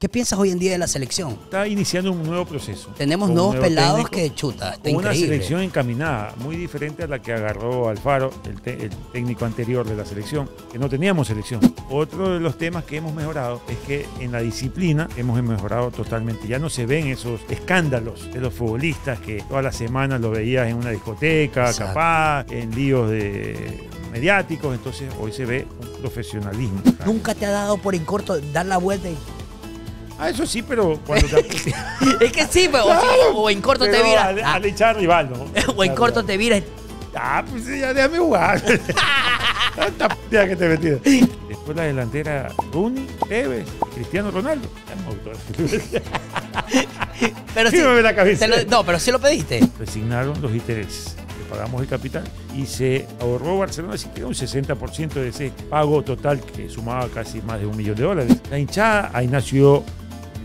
¿Qué piensas hoy en día de la selección? Está iniciando un nuevo proceso. Tenemos nuevos pelados que chuta. una selección encaminada, muy diferente a la que agarró Alfaro, el, técnico anterior de la selección, que no teníamos selección. Otro de los temas que hemos mejorado es que en la disciplina hemos mejorado totalmente. Ya no se ven esos escándalos de los futbolistas que todas las semanas lo veías en una discoteca, capaz, en líos de mediáticos. Entonces hoy se ve un profesionalismo. ¿Nunca te ha dado por en corto dar la vuelta y Ah, eso sí, pero cuando te Es que sí, pero, o, en corto te vira a la hinchada rival, ¿no? o en corto te vira... Ah, pues ya déjame jugar. Tanta p que te metido! Después la delantera Rooney, Tevez, Cristiano Ronaldo. pero sí, sí la cabeza. no, pero sí lo pediste. Resignaron los intereses. Le pagamos el capital y se ahorró Barcelona siquiera un 60% de ese pago total que sumaba casi más de un millón de dólares. La hinchada, ahí nació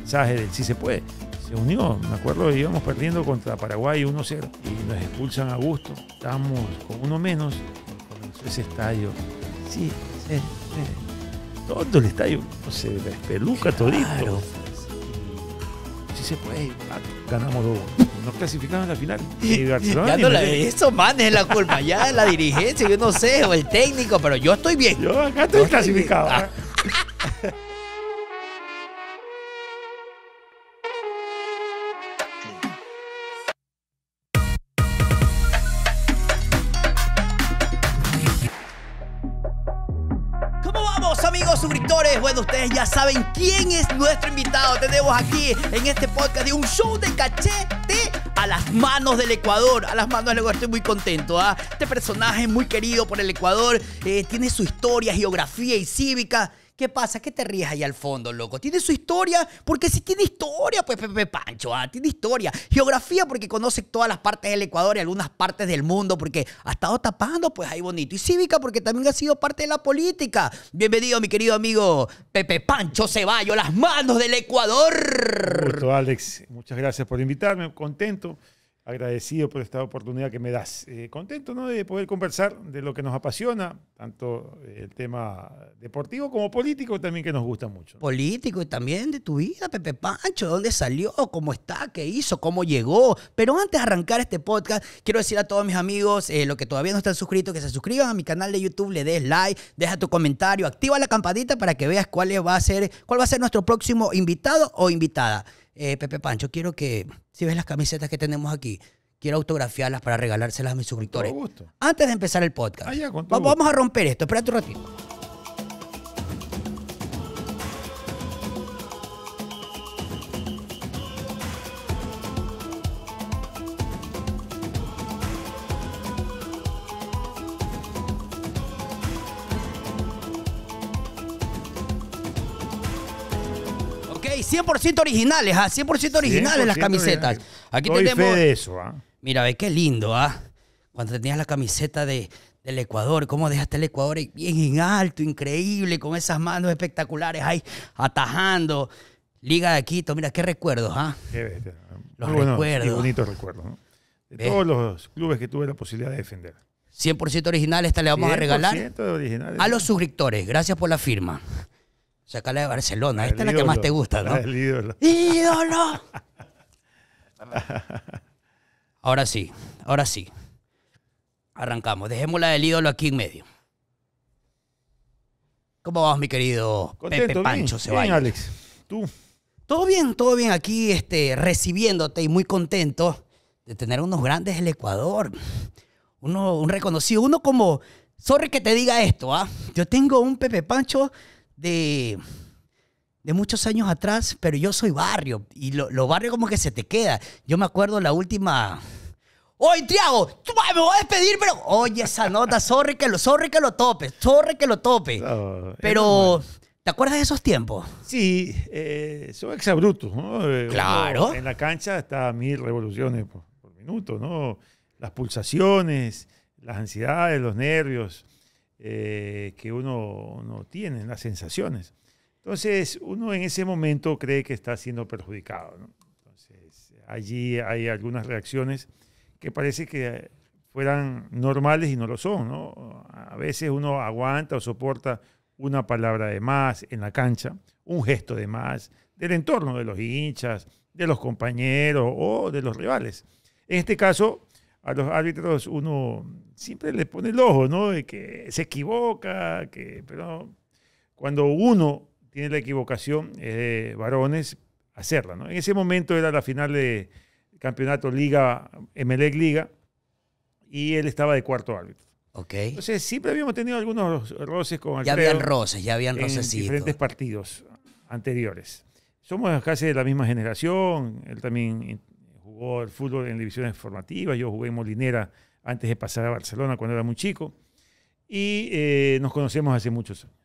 mensaje del sí se puede. Se unió, me acuerdo, íbamos perdiendo contra Paraguay 1-0 y nos expulsan a gusto. estamos con uno menos, comenzó ese estadio. Sí, sí, sí. Todo el estadio no se despeluca todito. Sí se puede, ah, ganamos dos nos clasificamos en la final. Y Barcelona, ya la, eso, man, es la culpa. Ya la dirigencia, yo no sé, o el técnico, pero yo estoy bien. Yo acá estoy clasificado. Ah. ¿eh? ya saben quién es nuestro invitado. Tenemos aquí en este podcast de un show de cachete a las manos del Ecuador. A las manos del Ecuador estoy muy contento. ¿ah? Este personaje es muy querido por el Ecuador. Eh, tiene su historia, geografía y cívica. ¿Qué pasa? ¿Qué te ríes ahí al fondo, loco. Tiene su historia, porque si tiene historia, pues Pepe Pancho, ah, tiene historia. Geografía, porque conoce todas las partes del Ecuador y algunas partes del mundo, porque ha estado tapando, pues ahí bonito. Y cívica, porque también ha sido parte de la política. Bienvenido, mi querido amigo Pepe Pancho Ceballo, las manos del Ecuador. Alex. Muchas gracias por invitarme. Contento agradecido por esta oportunidad que me das. Eh, contento ¿no? de poder conversar de lo que nos apasiona, tanto eh, el tema deportivo como político también que nos gusta mucho. Político y también de tu vida, Pepe Pancho, dónde salió, cómo está, qué hizo, cómo llegó. Pero antes de arrancar este podcast, quiero decir a todos mis amigos, eh, los que todavía no están suscritos, que se suscriban a mi canal de YouTube, le des like, deja tu comentario, activa la campanita para que veas cuál va a ser, cuál va a ser nuestro próximo invitado o invitada. Eh, Pepe Pancho, quiero que, si ves las camisetas que tenemos aquí, quiero autografiarlas para regalárselas a mis suscriptores. Antes de empezar el podcast, ah, vamos a romper esto, espérate un ratito. 100% originales, 100% ah, originales las camisetas. Aquí tenemos. eso, ah. Mira, ve qué lindo, ¿ah? Cuando tenías la camiseta de, del Ecuador, cómo dejaste el Ecuador bien en alto, increíble, con esas manos espectaculares ahí, atajando. Liga de Quito, mira, qué recuerdos, ¿ah? Qué los recuerdos. De todos los clubes que tuve la posibilidad de defender. 100% originales esta le vamos a regalar a los suscriptores. Gracias por la firma. Sacala de Barcelona. Esta es la que más te gusta, ¿no? El ídolo. ¡Ídolo! ahora sí, ahora sí. Arrancamos. Dejémosla del ídolo aquí en medio. ¿Cómo vas, mi querido Pepe Pancho Alex. ¿Tú? Todo bien, todo bien aquí, este, recibiéndote y muy contento de tener unos grandes del Ecuador. Uno, un reconocido, uno como, sorry que te diga esto, ¿ah? Yo tengo un Pepe Pancho de, muchos años atrás, pero yo soy barrio y lo, barrio como que se te queda. Yo me acuerdo la última... Oye, Triago, me voy a despedir, pero. Oye, esa nota, sorry que lo, que lo tope, sorry que lo tope. pero, ¿te acuerdas de esos tiempos? Sí, eh, son exabrutos, eh, Claro. en la cancha está mil revoluciones por, por, minuto, ¿no? Las pulsaciones, las ansiedades, los nervios. Eh, que uno, no tiene, las sensaciones. Entonces, uno en ese momento cree que está siendo perjudicado. Entonces, allí hay algunas reacciones que parece que fueran normales y no lo son. A veces uno aguanta o soporta una palabra de más en la cancha, un gesto de más, del entorno de los hinchas, de los compañeros o de los rivales. En este caso, a los árbitros uno siempre les pone el ojo, ¿no? De que se equivoca, que, pero cuando uno tiene la equivocación varones hacerla, ¿no? En ese momento era la final de campeonato Liga, Emelec Liga, y él estaba de cuarto árbitro. Ok. Entonces siempre habíamos tenido algunos roces con Alfredo. Ya habían roces, ya habían roces. En diferentes partidos anteriores. Somos casi de la misma generación, él también jugó el fútbol en divisiones formativas, yo jugué en Molinera antes de pasar a Barcelona cuando era muy chico, y eh, nos conocemos hace muchos años.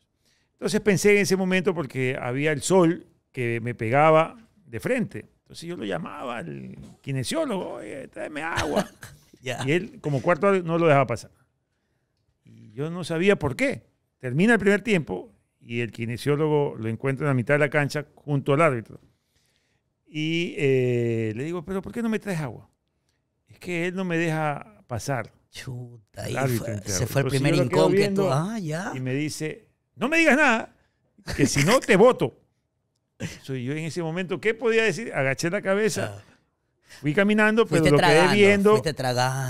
Entonces pensé en ese momento porque había el sol que me pegaba de frente. Entonces yo lo llamaba al kinesiólogo, tráeme agua. Y él, como cuarto, no lo dejaba pasar. Y yo no sabía por qué. Termina el primer tiempo y el kinesiólogo lo encuentra en la mitad de la cancha junto al árbitro. Y eh, le digo, pero ¿por qué no me traes agua? Es que él no me deja pasar. Chuta, ahí se fue el primer incógnito. Ah, ya. Y me dice, no me digas nada, que si no te voto. Soy yo en ese momento, ¿qué podía decir? Agaché la cabeza. Ah. Fui caminando, pero lo quedé viendo.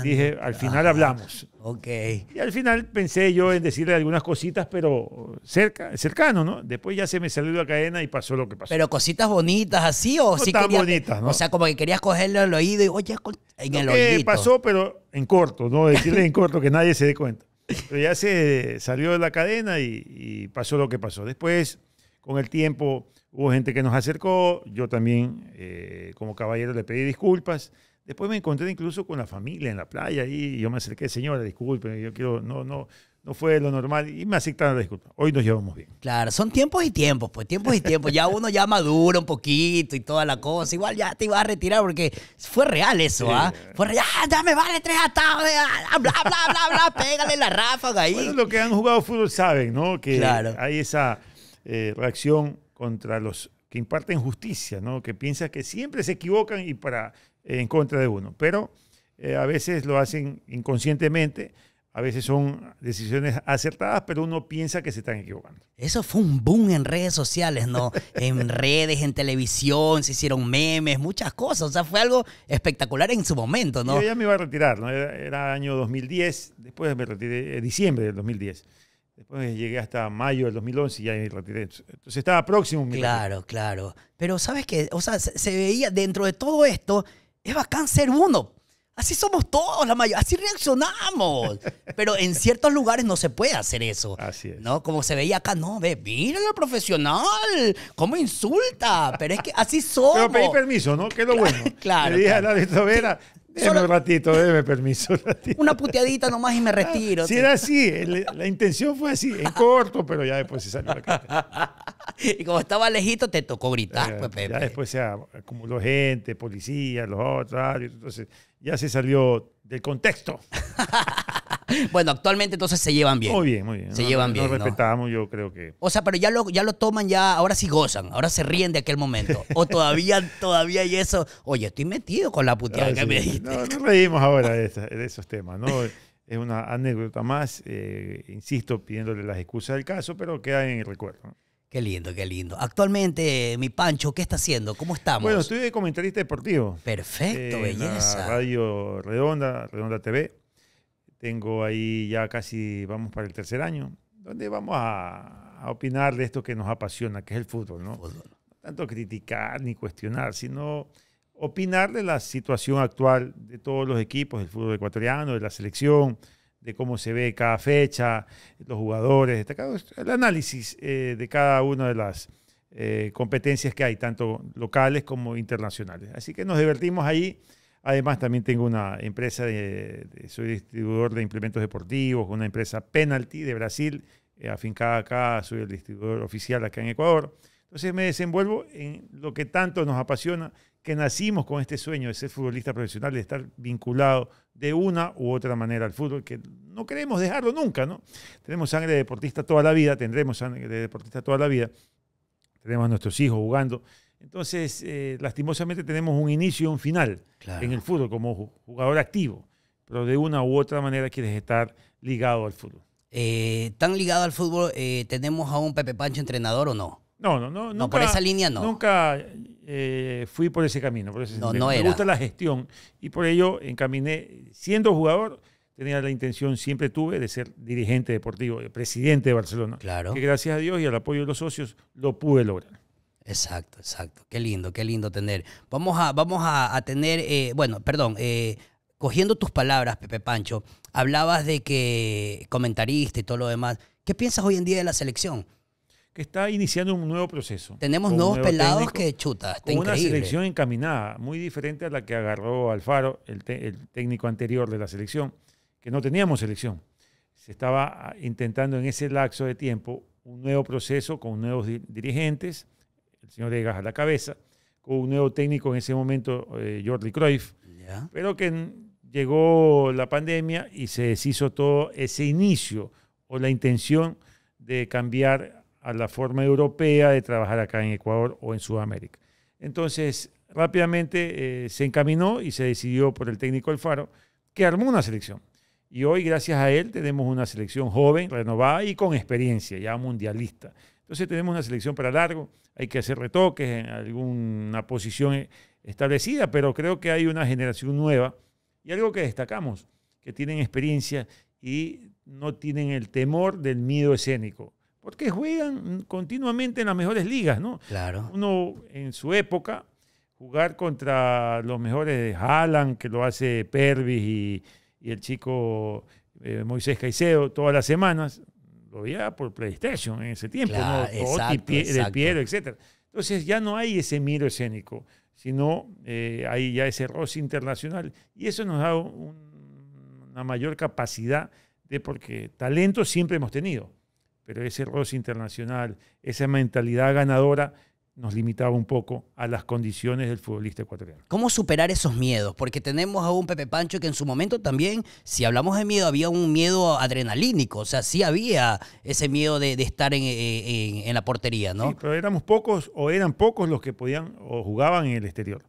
dije, al final hablamos. Ok. Y al final pensé yo en decirle algunas cositas, pero cerca, cercano, ¿no? Después ya se me salió la cadena y pasó lo que pasó. Pero cositas bonitas así o no bonitas, ¿no? O sea, como que querías cogerle al oído y, oye, en el oído. pasó, pero en corto, ¿no? Decirle en corto que nadie se dé cuenta. Pero ya se salió de la cadena y pasó lo que pasó. Después, con el tiempo Hubo gente que nos acercó, yo también eh, como caballero le pedí disculpas. Después me encontré incluso con la familia en la playa y yo me acerqué, señora, disculpe, yo quiero, no, no, no fue lo normal y me aceptaron la disculpa. Hoy nos llevamos bien. Claro, son tiempos y tiempos, pues tiempos y tiempos. Ya uno ya madura un poquito y toda la cosa. Igual ya te iba a retirar porque fue real eso, ¿ah? Fue real, ah, ya me vale tres atados, bla, bla, bla, bla, pégale la ráfaga ahí. Bueno, los que han jugado fútbol saben, ¿no? Que hay esa eh, reacción contra los que imparten justicia, ¿no? que piensa que siempre se equivocan y para, en contra de uno. Pero eh, a veces lo hacen inconscientemente, a veces son decisiones acertadas, pero uno piensa que se están equivocando. Eso fue un boom en redes sociales, ¿no? en redes, en televisión, se hicieron memes, muchas cosas. O sea, fue algo espectacular en su momento, ¿no? Yo ya me iba a retirar, Era, año 2010, después me retiré, eh, diciembre del 2010. Después llegué hasta mayo del 2011 y ya retiré. Entonces estaba próximo. claro, claro. Pero sabes que, o sea, se, veía dentro de todo esto, es bacán ser uno. Así somos todos, la así reaccionamos. Pero en ciertos lugares no se puede hacer eso. Así es. ¿No? Como se veía acá, no, ve, mira lo profesional, cómo insulta. Pero es que así somos. Pero pedí permiso, ¿no? Que bueno. claro. Le dije a la un ratito, déme permiso. Una puteadita nomás y me retiro. Si sí, era así, la intención fue así, en corto, pero ya después se salió la Y como estaba lejito, te tocó gritar, pues, Pepe. Ya después se acumuló gente, policía, los otros, ah, entonces ya se salió del contexto. bueno, actualmente entonces se llevan bien. Muy bien, muy bien. Se llevan bien. respetamos, yo creo que. O sea, pero ya lo, ya lo toman, ya, ahora sí gozan, ahora se ríen de aquel momento. O todavía, todavía y eso. Oye, estoy metido con la puteada ah, que me dijiste. No, no reímos ahora de, esos temas, ¿no? Es una anécdota más, eh, insisto, pidiéndole las excusas del caso, pero queda en el recuerdo. Qué lindo, qué lindo. Actualmente, mi Pancho, ¿qué está haciendo? ¿Cómo estamos? Bueno, estoy de comentarista deportivo. Perfecto, belleza. radio Redonda, Redonda TV. Tengo ahí ya casi, vamos para el tercer año, donde vamos a, opinar de esto que nos apasiona, que es el fútbol, ¿no? tanto criticar ni cuestionar, sino opinar de la situación actual de todos los equipos, del fútbol ecuatoriano, de la selección, de cómo se ve cada fecha, los jugadores, destacados, el análisis eh, de cada una de las eh, competencias que hay, tanto locales como internacionales. Así que nos divertimos ahí Además, también tengo una empresa, soy distribuidor de implementos deportivos, una empresa Penalty de Brasil, eh, afincada acá, soy el distribuidor oficial acá en Ecuador. Entonces me desenvuelvo en lo que tanto nos apasiona, que nacimos con este sueño de ser futbolista profesional, de estar vinculado de una u otra manera al fútbol, que no queremos dejarlo nunca, ¿no? Tenemos sangre de deportista toda la vida, tendremos sangre de deportista toda la vida, tenemos a nuestros hijos jugando, entonces, eh, lastimosamente tenemos un inicio y un final en el fútbol como jugador activo, pero de una u otra manera quieres estar ligado al fútbol. Eh, ¿Tan ligado al fútbol eh, tenemos a un Pepe Pancho entrenador o no? No, no, no. no, por esa línea no. Nunca fui por ese camino. Por no, no Me gusta la gestión y por ello encaminé, siendo jugador, tenía la intención, siempre tuve, de ser dirigente deportivo, presidente de Barcelona. Claro. Que gracias a Dios y al apoyo de los socios lo pude lograr. Exacto, exacto. Qué lindo, qué lindo tener. Vamos a, vamos a, tener, eh, bueno, perdón, eh, cogiendo tus palabras, Pepe Pancho, hablabas de que comentariste y todo lo demás. ¿Qué piensas hoy en día de la selección? Que está iniciando un nuevo proceso. Tenemos nuevos pelados que chuta. increíble. una selección encaminada, muy diferente a la que agarró Alfaro, el, el técnico anterior de la selección, que no teníamos selección. Se estaba ah, intentando en ese lapso de tiempo un nuevo proceso con nuevos dirigentes el señor Degas a la cabeza, con un nuevo técnico en ese momento, eh, Jordi Cruyff, pero que llegó la pandemia y se deshizo todo ese inicio o la intención de cambiar a la forma europea de trabajar acá en Ecuador o en Sudamérica. Entonces, rápidamente eh, se encaminó y se decidió por el técnico Alfaro, que armó una selección. Y hoy, gracias a él, tenemos una selección joven, renovada y con experiencia, ya mundialista. Entonces tenemos una selección para largo hay que hacer retoques en alguna posición establecida, pero creo que hay una generación nueva y algo que destacamos, que tienen experiencia y no tienen el temor del miedo escénico, porque juegan continuamente en las mejores ligas, ¿no? Claro. Uno en su época jugar contra los mejores de Haaland, que lo hace Pervis y, el chico eh, Moisés Caicedo todas las semanas, lo veía por PlayStation en ese tiempo, claro, ¿no? Piero, etc. Entonces ya no hay ese miro escénico, sino eh, hay ya ese roce internacional. Y eso nos da una mayor capacidad de, porque talento siempre hemos tenido, pero ese roce internacional, esa mentalidad ganadora nos limitaba un poco a las condiciones del futbolista ecuatoriano. ¿Cómo superar esos miedos? Porque tenemos a un Pepe Pancho que en su momento también, si hablamos de miedo, había un miedo adrenalínico, o sea, sí había ese miedo de, estar en, la portería, ¿no? Sí, pero éramos pocos o eran pocos los que podían o jugaban en el exterior.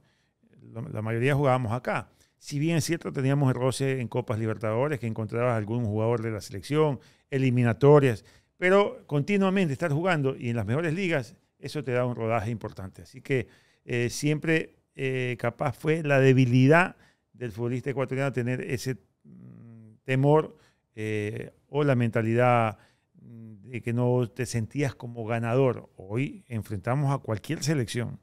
La, mayoría jugábamos acá. Si bien es cierto, teníamos el roce en Copas Libertadores, que encontrabas algún jugador de la selección, eliminatorias, pero continuamente estar jugando y en las mejores ligas eso te da un rodaje importante. Así que eh, siempre eh, capaz fue la debilidad del futbolista ecuatoriano tener ese mm, temor eh, o la mentalidad mm, de que no te sentías como ganador. Hoy enfrentamos a cualquier selección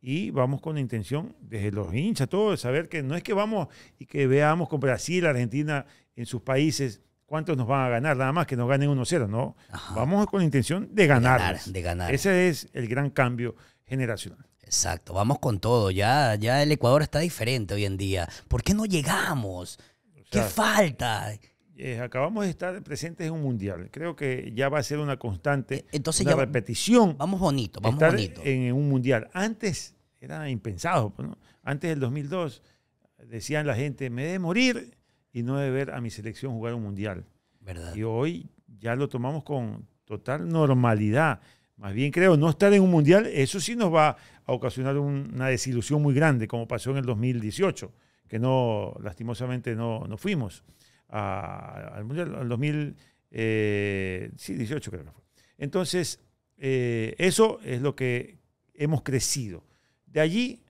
y vamos con la intención desde los hinchas, todo, de saber que no es que vamos y que veamos con Brasil, Argentina en sus países ¿Cuántos nos van a ganar? Nada más que nos ganen 1-0, ¿no? Vamos con la intención de ganar. De ganar, Ese es el gran cambio generacional. Exacto, vamos con todo. Ya, ya el Ecuador está diferente hoy en día. ¿Por qué no llegamos? ¿Qué falta? Eh, acabamos de estar presentes en un mundial. Creo que ya va a ser una constante, e, Entonces una repetición. Vamos bonito, vamos bonito. En un mundial. Antes era impensado, ¿no? Antes del 2002 decían la gente, me debe morir y no de ver a mi selección jugar un mundial. Y hoy ya lo tomamos con total normalidad. Más bien creo, no estar en un mundial, eso sí nos va a ocasionar una desilusión muy grande, como pasó en el 2018, que no, lastimosamente no, fuimos a, al mundial, al 2018 eh, creo que fue. Entonces, eh, eso es lo que hemos crecido. De allí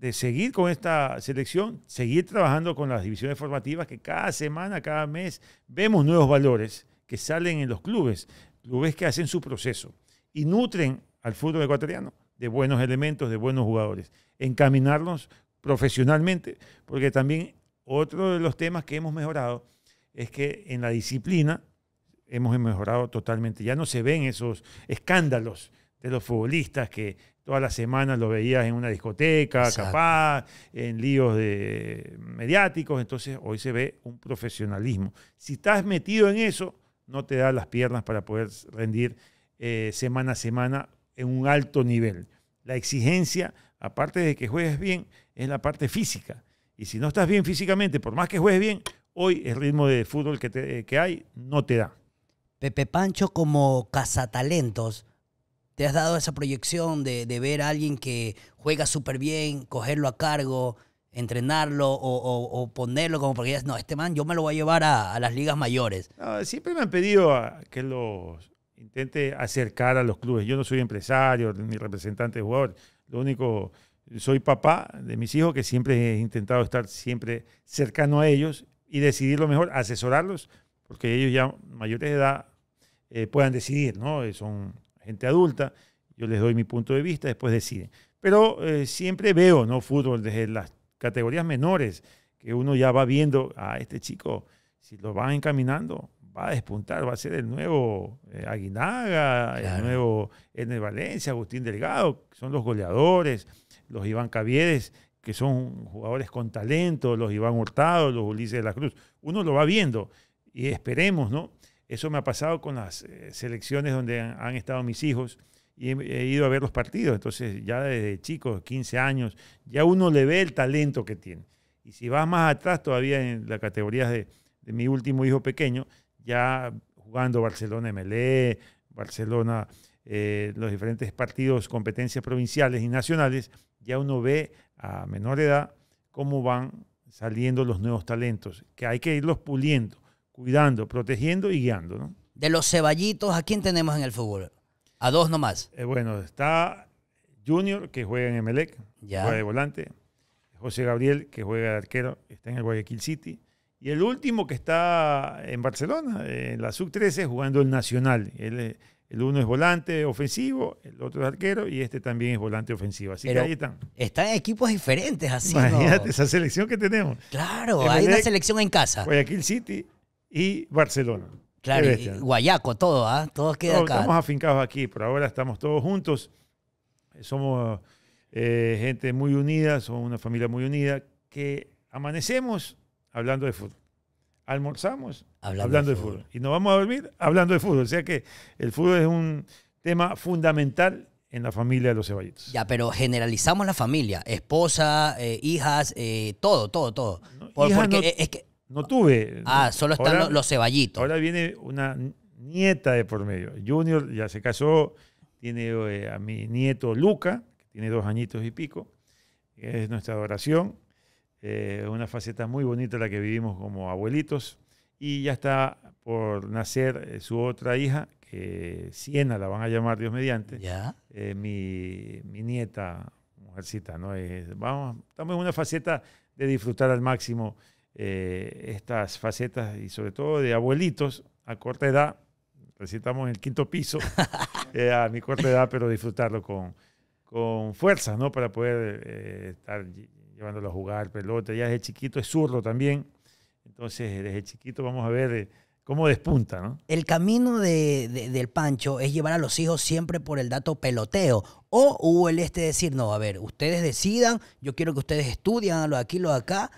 de seguir con esta selección, seguir trabajando con las divisiones formativas que cada semana, cada mes vemos nuevos valores que salen en los clubes, clubes que hacen su proceso y nutren al fútbol ecuatoriano de buenos elementos, de buenos jugadores, encaminarlos profesionalmente, porque también otro de los temas que hemos mejorado es que en la disciplina hemos mejorado totalmente, ya no se ven esos escándalos de los futbolistas que todas las semanas lo veías en una discoteca, capaz, en líos de mediáticos. Entonces hoy se ve un profesionalismo. Si estás metido en eso, no te da las piernas para poder rendir eh, semana a semana en un alto nivel. La exigencia, aparte de que juegues bien, es la parte física. Y si no estás bien físicamente, por más que juegues bien, hoy el ritmo de fútbol que, que hay no te da. Pepe Pancho como cazatalentos ¿Te has dado esa proyección de, ver a alguien que juega súper bien, cogerlo a cargo, entrenarlo o, ponerlo como porque dices, no, este man yo me lo voy a llevar a, las ligas mayores? siempre me han pedido que los intente acercar a los clubes. Yo no soy empresario ni representante de jugador. Lo único, soy papá de mis hijos que siempre he intentado estar siempre cercano a ellos y decidir lo mejor, asesorarlos, porque ellos ya mayores de edad eh, puedan decidir, ¿no? Eh, son gente adulta, yo les doy mi punto de vista, después deciden. Pero eh, siempre veo, ¿no? Fútbol desde las categorías menores, que uno ya va viendo a ah, este chico, si lo van encaminando, va a despuntar, va a ser el nuevo eh, Aguinaga, el nuevo el Valencia, Agustín Delgado, que son los goleadores, los Iván Cavieres, que son jugadores con talento, los Iván Hurtado, los Ulises de la Cruz. Uno lo va viendo y esperemos, ¿no? Eso me ha pasado con las eh, selecciones donde han, estado mis hijos y he, ido a ver los partidos. Entonces, ya desde chicos, 15 años, ya uno le ve el talento que tiene. Y si vas más atrás, todavía en las categorías de, mi último hijo pequeño, ya jugando Barcelona MLE, Barcelona, eh, los diferentes partidos, competencias provinciales y nacionales, ya uno ve a menor edad cómo van saliendo los nuevos talentos, que hay que irlos puliendo cuidando, protegiendo y guiando. ¿no? De los ceballitos, ¿a quién tenemos en el fútbol? A dos nomás. Eh, bueno, está Junior, que juega en Emelec, juega de volante. José Gabriel, que juega de arquero, está en el Guayaquil City. Y el último que está en Barcelona, en eh, la sub-13, jugando el Nacional. Eh, el, uno es volante ofensivo, el otro es arquero y este también es volante ofensivo. Así que ahí están. Están en equipos diferentes, así. Imagínate esa selección que tenemos. Claro, hay una selección en casa. Guayaquil City, y Barcelona. Claro, y Guayaco, todo, ¿ah? Todos quedan acá. Estamos afincados aquí, pero ahora estamos todos juntos. Somos eh, gente muy unida, somos una familia muy unida, que amanecemos hablando de fútbol. Almorzamos hablando, de, fútbol. Y nos vamos a dormir hablando de fútbol. O sea que el fútbol es un tema fundamental en la familia de los ceballitos. Ya, pero generalizamos la familia, esposa, eh, hijas, eh, todo, todo, todo. porque es que no tuve. Ah, solo están los ceballitos. Ahora viene una nieta de por medio. Junior ya se casó, tiene eh, a mi nieto Luca, que tiene dos añitos y pico. Es nuestra adoración. Eh, una faceta muy bonita la que vivimos como abuelitos. Y ya está por nacer eh, su otra hija, que Siena la van a llamar Dios mediante. ¿Ya? mi, nieta, mujercita, ¿no? vamos, estamos en una faceta de disfrutar al máximo eh, estas facetas y sobre todo de abuelitos a corta edad. estamos en el quinto piso eh, a mi corta edad, pero disfrutarlo con, con fuerzas, ¿no? Para poder eh, estar llevándolo a jugar pelota. Ya desde chiquito es zurdo también. Entonces, desde chiquito vamos a ver cómo despunta, ¿no? El camino de, del Pancho es llevar a los hijos siempre por el dato peloteo. O hubo el este decir, no, a ver, ustedes decidan, yo quiero que ustedes estudian lo aquí, lo de acá,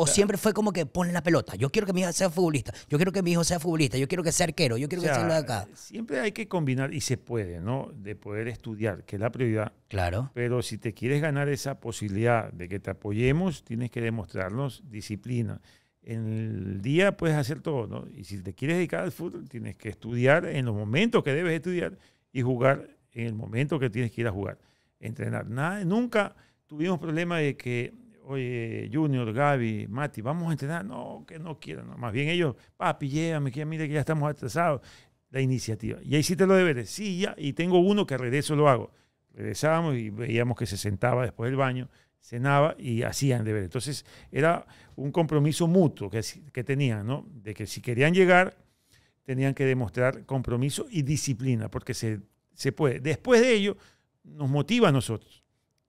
¿O siempre fue como que ponen la pelota? Yo quiero que mi hija sea futbolista, yo quiero que mi hijo sea futbolista, yo quiero que sea arquero, yo quiero que sea lo de acá. Siempre hay que combinar, y se puede, ¿no? De poder estudiar, que es la prioridad. Claro. Pero si te quieres ganar esa posibilidad de que te apoyemos, tienes que demostrarnos disciplina. En el día puedes hacer todo, ¿no? Y si te quieres dedicar al fútbol, tienes que estudiar en los momentos que debes estudiar y jugar en el momento que tienes que ir a jugar, entrenar. nunca tuvimos problema de que oye, Junior, Gaby, Mati, vamos a entrenar. No, que no quieran. Más bien ellos, papi, llévame, que mire que ya estamos atrasados. La iniciativa. Y ahí sí te lo deberes. Sí, ya. Y tengo uno que regreso lo hago. Regresábamos y veíamos que se sentaba después del baño, cenaba y hacían deber. Entonces era un compromiso mutuo que, que tenían, ¿no? De que si querían llegar, tenían que demostrar compromiso y disciplina, porque se, se puede. Después de ello, nos motiva a nosotros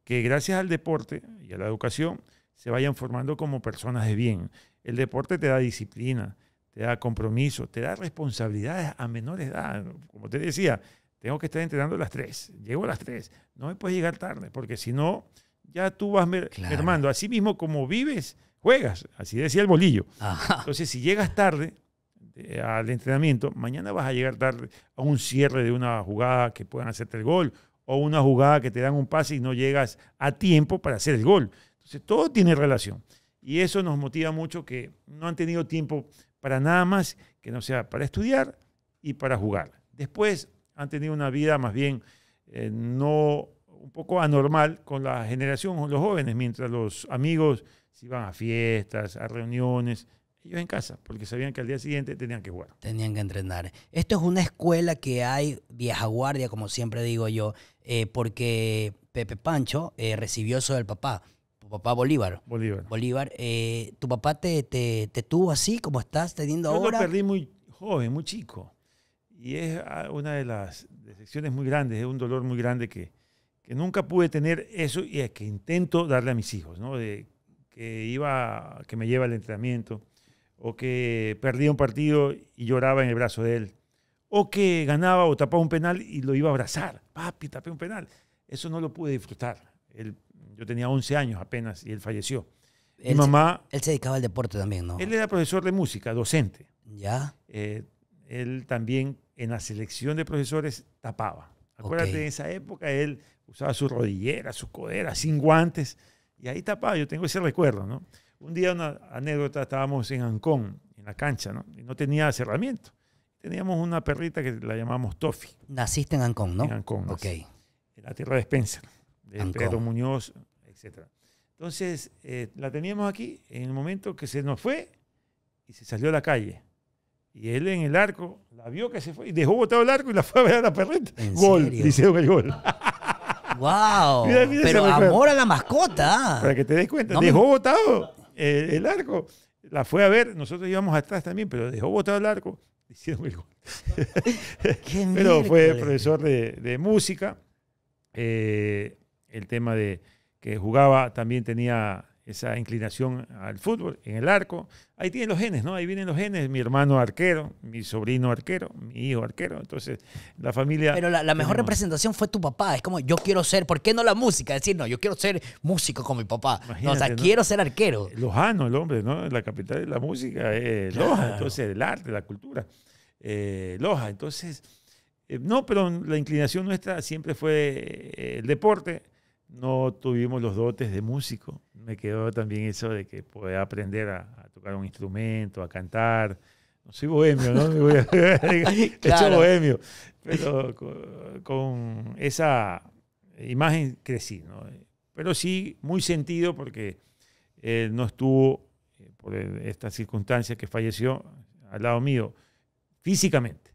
que gracias al deporte y a la educación se vayan formando como personas de bien. El deporte te da disciplina, te da compromiso, te da responsabilidades a menor edad. Como te decía, tengo que estar entrenando a las 3, llego a las 3, no me puedes llegar tarde, porque si no, ya tú vas mermando. Así mismo como vives, juegas, así decía el bolillo. Entonces, si llegas tarde eh, al entrenamiento, mañana vas a llegar tarde a un cierre de una jugada que puedan hacerte el gol o una jugada que te dan un pase y no llegas a tiempo para hacer el gol. Entonces, todo tiene relación. Y eso nos motiva mucho que no han tenido tiempo para nada más que no sea para estudiar y para jugar. Después han tenido una vida más bien eh, no un poco anormal con la generación, con los jóvenes, mientras los amigos se iban a fiestas, a reuniones, ellos en casa, porque sabían que al día siguiente tenían que jugar. Tenían que entrenar. Esto es una escuela que hay, vieja guardia, como siempre digo yo, eh, porque Pepe Pancho eh, recibió eso del papá, tu papá Bolívar. Bolívar. Bolívar, eh, ¿tu papá te, te, te, tuvo así como estás teniendo ahora? Yo lo perdí muy joven, muy chico. Y es ah, una de las decepciones muy grandes, es un dolor muy grande que, que nunca pude tener eso y es que intento darle a mis hijos, ¿no? De, que, iba, que me lleva al entrenamiento o que perdía un partido y lloraba en el brazo de él o que ganaba o tapaba un penal y lo iba a abrazar. Papi, tapé un penal. Eso no lo pude disfrutar. Él, yo tenía 11 años apenas y él falleció. Mi mamá... él se dedicaba al deporte también, ¿no? Él era profesor de música, docente. Ya. Eh, él también en la selección de profesores tapaba. Acuérdate, en esa época él usaba su rodillera, su codera, sin guantes, y ahí tapaba. Yo tengo ese recuerdo, ¿no? Un día una anécdota, estábamos en Ancón, en la cancha, ¿no? Y no tenía cerramiento teníamos una perrita que la llamamos Tofi. Naciste en Ancón, ¿no? En Ancón. Ok. en la tierra de Spencer, de Pedro Muñoz, etc. Entonces, eh, la teníamos aquí en el momento que se nos fue y se salió a la calle. Y él en el arco la vio que se fue y dejó botado el arco y la fue a ver a la perrita. gol, Dice el gol. ¡Wow! Pero amor a la mascota. Para que te des cuenta, dejó botado el arco la fue a ver, nosotros íbamos atrás también, pero dejó botado el arco Pero fue profesor de, música. Eh, el tema de que jugaba también tenía esa inclinación al fútbol, en el arco. Ahí tienen los genes, ¿no? Ahí vienen los genes, mi hermano arquero, mi sobrino arquero, mi hijo arquero. Entonces, la familia... Pero la, mejor representación fue tu papá. Es como, yo quiero ser, ¿por qué no la música? decir, no, yo quiero ser músico con mi papá. No, o sea, quiero ser arquero. Eh, lojano, el hombre, ¿no? La capital de la música es Loja, entonces el arte, la cultura. Eh, Loja, entonces... Eh, no, pero la inclinación nuestra siempre fue el deporte no tuvimos los dotes de músico. Me quedó también eso de que podía aprender a, tocar un instrumento, a cantar. No soy bohemio, ¿no? He hecho bohemio. Pero con, con, esa imagen crecí, ¿no? Pero sí, muy sentido porque él no estuvo, eh, por estas circunstancias que falleció, al lado mío, físicamente.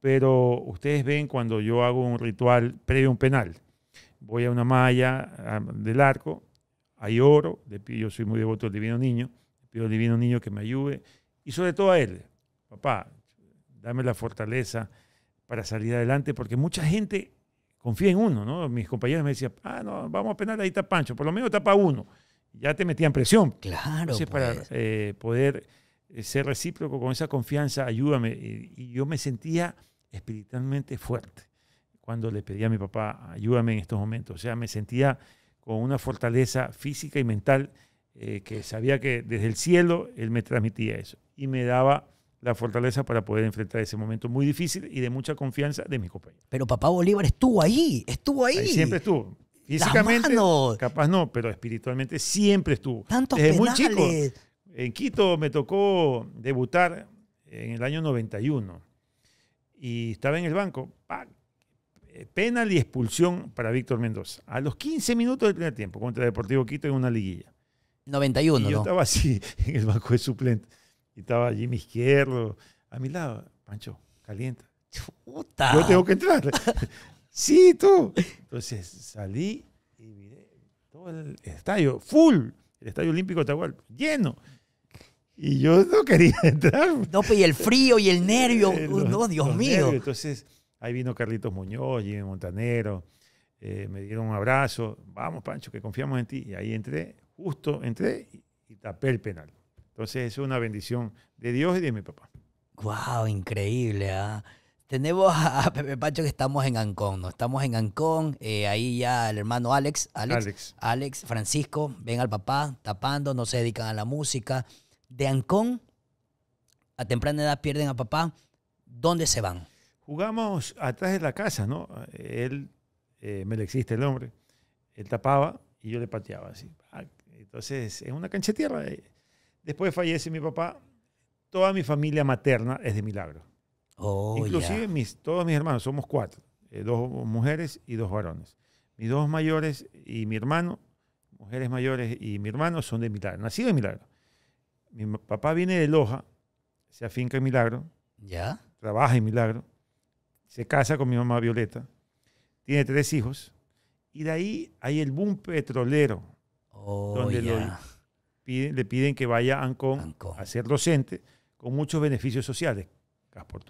Pero ustedes ven cuando yo hago un ritual previo a un penal voy a una malla del arco, hay oro, yo soy muy devoto al divino niño, pido al divino niño que me ayude y sobre todo a él, papá, dame la fortaleza para salir adelante, porque mucha gente confía en uno, ¿no? Mis compañeros me decían, ah, no, vamos a penar, ahí está Pancho, por lo menos tapa uno, ya te metían presión. Claro. Entonces, para pues. eh, poder eh, ser recíproco con esa confianza, ayúdame. y yo me sentía espiritualmente fuerte cuando le pedí a mi papá, ayúdame en estos momentos. O sea, me sentía con una fortaleza física y mental eh, que sabía que desde el cielo Él me transmitía eso y me daba la fortaleza para poder enfrentar ese momento muy difícil y de mucha confianza de mi compañero. Pero papá Bolívar estuvo ahí, estuvo ahí. siempre estuvo. Físicamente, capaz no, pero espiritualmente siempre estuvo. Tantos penales. En Quito me tocó debutar en el año 91 y estaba en el banco, ¡pac! Eh, penal y expulsión para Víctor Mendoza. A los 15 minutos del primer tiempo contra Deportivo Quito en una liguilla. 91, y yo estaba así en el banco de suplente. Y estaba Jimmy Izquierdo a mi lado. Pancho, calienta. Puta. Yo tengo que entrar. sí, tú. Entonces salí y miré todo el estadio, full. El estadio olímpico de lleno. Y yo no quería entrar. No, pero pues, y el frío y el nervio. Eh, no, Dios mío. Entonces Ahí vino Carlitos Muñoz, Jimmy Montanero, eh, me dieron un abrazo, vamos Pancho, que confiamos en ti. Y ahí entré, justo entré y, tapé el penal. Entonces es una bendición de Dios y de mi papá. ¡Wow! Increíble, ¿ah? Tenemos a Pepe Pancho que estamos en Ancón, ¿no? Estamos en Ancón, eh, ahí ya el hermano Alex, Alex, Alex, Alex, Francisco, ven al papá, tapando, no se dedican a la música. De Ancón, a temprana edad pierden a papá, ¿dónde se van? Jugamos atrás de la casa, ¿no? Él, eh, me le existe el hombre, él tapaba y yo le pateaba así. Ah, entonces, es una cancha de tierra. Eh. Después fallece mi papá, toda mi familia materna es de milagro. Oh, Inclusive mis, todos mis hermanos, somos cuatro, eh, dos mujeres y dos varones. Mis dos mayores y mi hermano, mujeres mayores y mi hermano son de Milagro, nacido en Milagro. Mi papá viene de Loja, se afinca en Milagro, ¿Ya? trabaja en Milagro, se casa con mi mamá Violeta, tiene tres hijos, y de ahí hay el boom petrolero, oh, donde le piden que vaya a Ancon, a ser docente, con muchos beneficios sociales, gas por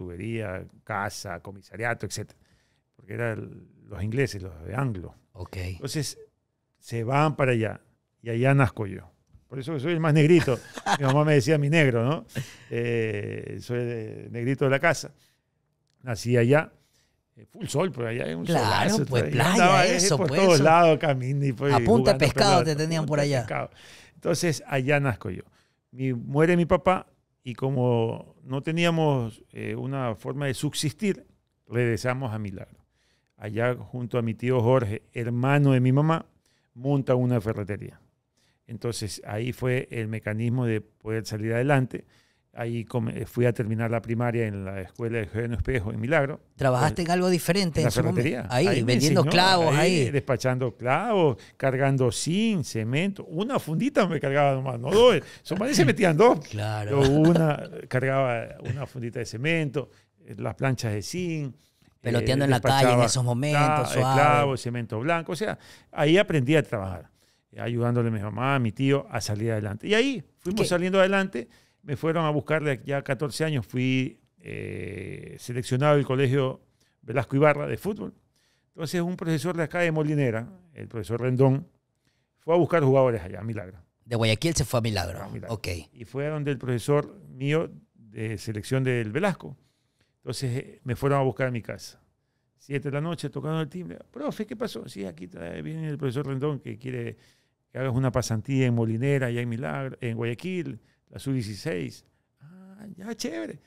casa, comisariato, etc. Porque eran los ingleses, los de anglo. Okay. Entonces, se van para allá, y allá nazco yo. Por eso soy el más negrito. Mi mamá me decía mi negro, ¿no? Eh, soy el negrito de la casa. Nací allá. Eh, full sol, por allá hay un Claro, pues, pues playa, eso, por pues, todos lados caminando. a punta de pescado te tenían por allá. Entonces, allá nazco yo. Mi, muere mi papá y como no teníamos eh, una forma de subsistir, regresamos a Milagro. Allá junto a mi tío Jorge, hermano de mi mamá, monta una ferretería. Entonces ahí fue el mecanismo de poder salir adelante. Ahí eh, fui a terminar la primaria en la escuela de Eugenio Espejo en Milagro. ¿Trabajaste eh, en algo diferente? En, la ferretería. Ahí, vendiendo clavos, ahí, Despachando clavos, cargando zinc, cemento. Una fundita me cargaba nomás, no dos. Son se metían dos. Claro. una, cargaba una fundita de cemento, eh, las planchas de zinc. Peloteando en la calle en esos momentos. Clavos, cemento blanco. O sea, ahí aprendí a trabajar. Ayudándole a mi mamá, a mi tío a salir adelante. Y ahí fuimos saliendo adelante me fueron a buscar ya ya 14 años, fui eh, seleccionado del colegio Velasco Ibarra de fútbol. Entonces un profesor de acá de Molinera, el profesor Rendón, fue a buscar jugadores allá, a Milagro. De Guayaquil se fue a Milagro. Ok. Y fue a donde el profesor mío de selección del Velasco. Entonces eh, me fueron a buscar a mi casa. Siete de la noche tocando el timbre. Profe, ¿qué pasó? Sí, aquí viene el profesor Rendón que quiere que hagas una pasantía en Molinera, allá en Milagro, en Guayaquil la sub-16. Ah, ya, chévere.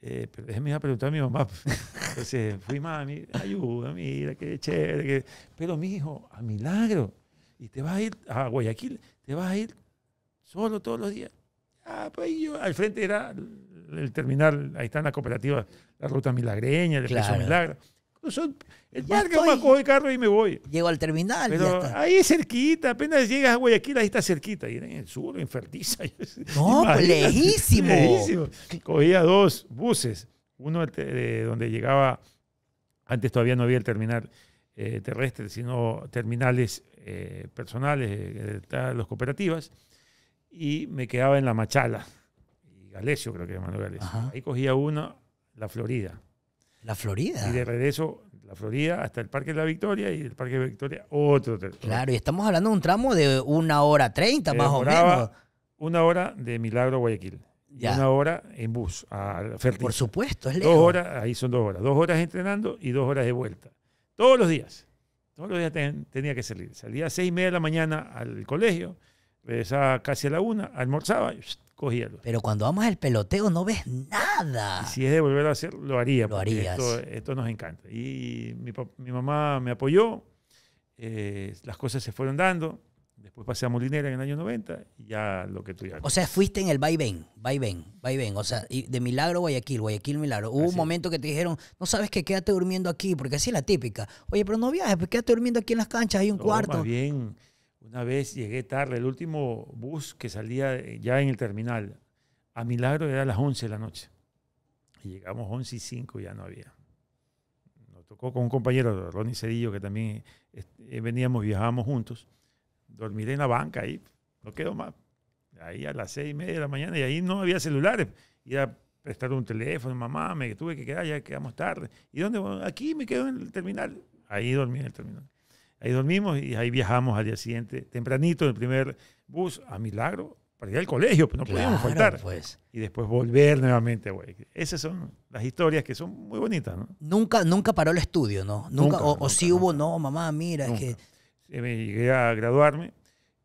Eh, pero déjeme ir preguntar a mi mamá. Entonces fui, mami, ayuda, mira, qué chévere. Pero mi hijo, a milagro. Y te vas a ir a Guayaquil, te vas a ir solo todos los días. Ah, pues yo, al frente era el terminal, ahí está en la cooperativa, la ruta milagreña, el claro. Milagro. Pues, el parque, me cojo el carro y me voy. Llego al terminal. ahí es cerquita, apenas llegas a Guayaquil, ahí está cerquita. Y en el sur, en Fertiza. No, pues lejísimo. Cogía dos buses, uno de donde llegaba, antes todavía no había el terminal eh, terrestre, sino terminales eh, personales, eh, las cooperativas, y me quedaba en La Machala, y Galesio creo que se llama Ahí cogía uno, La Florida la Florida. Y de regreso, la Florida hasta el Parque de la Victoria y el Parque de Victoria otro territorio. Claro, y estamos hablando de un tramo de una hora treinta más o menos. Una hora de Milagro Guayaquil. Y una hora en bus a Por supuesto, es lejos. Dos horas, ahí son dos horas. Dos horas entrenando y dos horas de vuelta. Todos los días. Todos los días tenía que salir. Salía a seis y media de la mañana al colegio, regresaba casi a la una, almorzaba, y... Pero cuando vamos al peloteo no ves nada. si es de volver a hacer, lo haría. Lo harías. Esto, nos encanta. Y mi, mamá me apoyó, eh, las cosas se fueron dando. Después pasé a Molinera en el año 90 y ya lo que tú ya. O sea, fuiste en el vaivén, vaivén, vaivén. O sea, de Milagro Guayaquil, Guayaquil Milagro. Hubo un momento que te dijeron, no sabes que quédate durmiendo aquí, porque así es la típica. Oye, pero no viajes, pues quédate durmiendo aquí en las canchas, hay un cuarto. Más bien, una vez llegué tarde, el último bus que salía eh, ya en el terminal, a Milagro era a las 11 de la noche. Y llegamos 11 y 5, ya no había. Nos tocó con un compañero, Ronnie Cedillo, que también este, veníamos, viajábamos juntos. Dormiré en la banca ahí, no quedó más. Ahí a las 6 y media de la mañana, y ahí no había celulares. Ir a prestar un teléfono, mamá, me tuve que quedar, ya quedamos tarde. ¿Y dónde? aquí me quedo en el terminal. Ahí dormí en el terminal. Ahí dormimos y ahí viajamos al día siguiente, tempranito, en el primer bus, a Milagro, para ir al colegio, pues no podíamos faltar. Pues. Y después volver nuevamente, güey. Esas son las historias que son muy bonitas, ¿no? Nunca, nunca paró el estudio, ¿no? Nunca, o, sí hubo, no, mamá, mira, es que... Me llegué a graduarme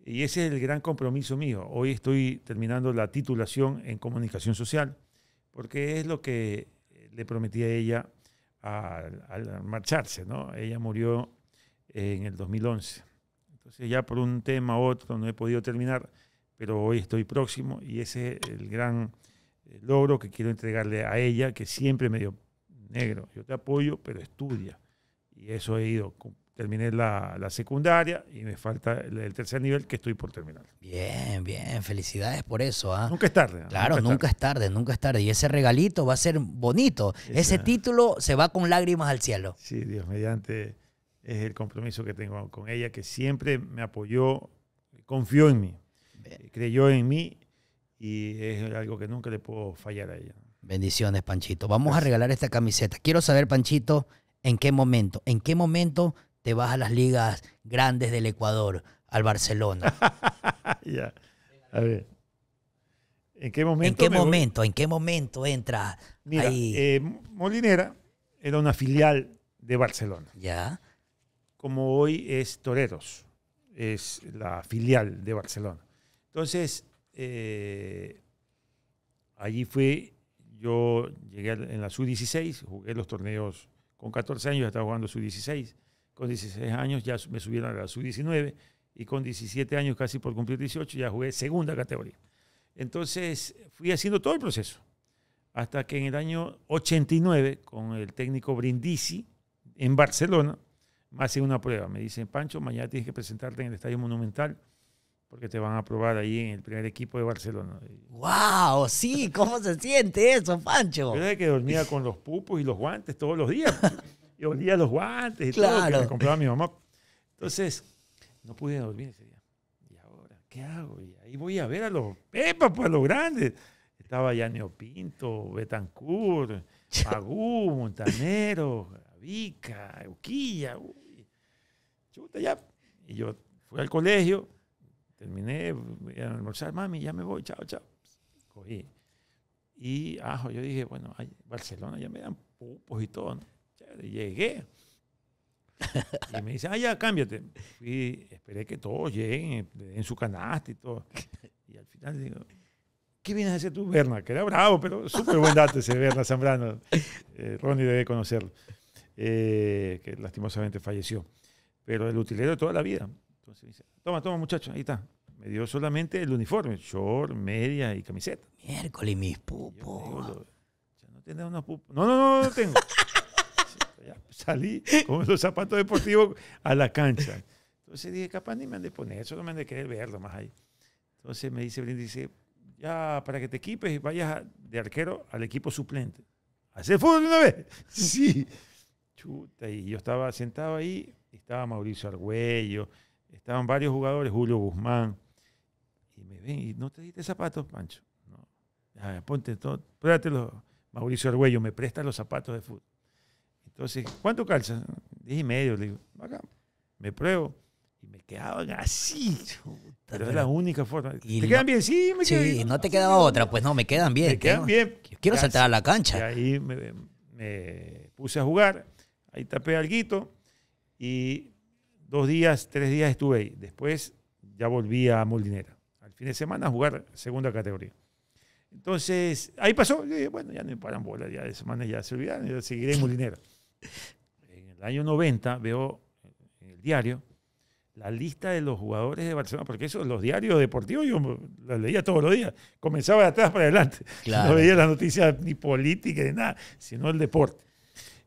y ese es el gran compromiso mío. Hoy estoy terminando la titulación en comunicación social porque es lo que le prometí a ella al marcharse, ¿no? Ella murió en el 2011. Entonces ya por un tema u otro no he podido terminar, pero hoy estoy próximo y ese es el gran eh, logro que quiero entregarle a ella, que siempre me dio negro, yo te apoyo, pero estudia. Y eso he ido. Terminé la, la secundaria y me falta el, tercer nivel que estoy por terminar. Bien, bien. Felicidades por eso. ¿ah? Nunca es tarde. ¿ah? Claro, nunca, es, tarde. nunca es tarde. Y ese regalito va a ser bonito. Ese título se va con lágrimas al cielo. Sí, Dios, mediante es el compromiso que tengo con ella, que siempre me apoyó, confió en mí, eh, creyó en mí y es algo que nunca le puedo fallar a ella. Bendiciones, Panchito. Vamos a regalar esta camiseta. Quiero saber, Panchito, en qué momento, en qué momento te vas a las ligas grandes del Ecuador, al Barcelona. ya. A ver. ¿En qué momento? ¿En qué momento? ¿En qué momento entra Mira, eh, Molinera era una filial de Barcelona. Ya como hoy es Toreros, es la filial de Barcelona. Entonces, eh, allí fui, yo llegué en la sub-16, jugué los torneos con 14 años, ya estaba jugando sub-16, con 16 años ya me subieron a la sub-19 y con 17 años, casi por cumplir 18, ya jugué segunda categoría. Entonces, fui haciendo todo el proceso, hasta que en el año 89, con el técnico Brindisi, en Barcelona, me hacen una prueba. Me dicen, Pancho, mañana tienes que presentarte en el Estadio Monumental porque te van a probar ahí en el primer equipo de Barcelona. ¡Wow! Sí, ¿cómo se siente eso, Pancho? Yo era que dormía con los pupos y los guantes todos los días. Y olía los guantes y todo que me compraba mi mamá. Entonces, no pude dormir ese día. ¿Y ahora qué hago? Y ahí voy a ver a los pepas, pues los grandes. Estaba ya Neopinto, Betancourt, Pagú, Montanero, Vica, Uquilla. Uh ya. Y yo fui al colegio, terminé, voy a almorzar, mami, ya me voy, chao, chao. Cogí. Y ajo, yo dije, bueno, Barcelona ya me dan pupos y todo. llegué. y me dice, ah, ya, cámbiate. Y esperé que todos lleguen en su canasta y todo. Y al final digo, ¿qué vienes a hacer tú, Berna? Que era bravo, pero súper buen dato ese Berna Zambrano. Eh, Ronnie debe conocerlo. Eh, que lastimosamente falleció pero el utilero de toda la vida. Entonces dice, toma, toma muchacho, ahí está. Me dio solamente el uniforme, short, media y camiseta. Miércoles, mis pupos. ya no tenés unos pupos. No, no, no, no tengo. salí con los zapatos deportivos a la cancha. Entonces dije, capaz ni me han de poner, solo me han de querer verlo más ahí. Entonces me dice Brindis, dice, ya para que te equipes y vayas de arquero al equipo suplente. ¿Hacer fútbol de una vez? Sí. Chuta, y yo estaba sentado ahí, estaba Mauricio Argüello, estaban varios jugadores, Julio Guzmán. Y me ven, ¿y no te diste zapatos, Pancho? ponte todo, Mauricio Argüello, me presta los zapatos de fútbol. Entonces, ¿cuánto calzas? Diez y medio, le digo, acá, me pruebo. Y me quedaban así. Pero es la única forma. ¿Te quedan bien? Sí, me quedan no te quedaba otra. Pues no, me quedan bien. Me quedan bien. Quiero saltar a la cancha. Y ahí me, puse a jugar. Ahí tapé alguito. Y dos días, tres días estuve ahí. Después ya volví a Molinera. Al fin de semana a jugar segunda categoría. Entonces, ahí pasó. bueno, ya no me paran bolas, ya de semana ya se olvidaron, ya seguiré en Molinera. en el año 90 veo en el diario la lista de los jugadores de Barcelona, porque eso, los diarios deportivos, yo los leía todos los días. Comenzaba de atrás para adelante. No veía las noticias ni política ni nada, sino el deporte.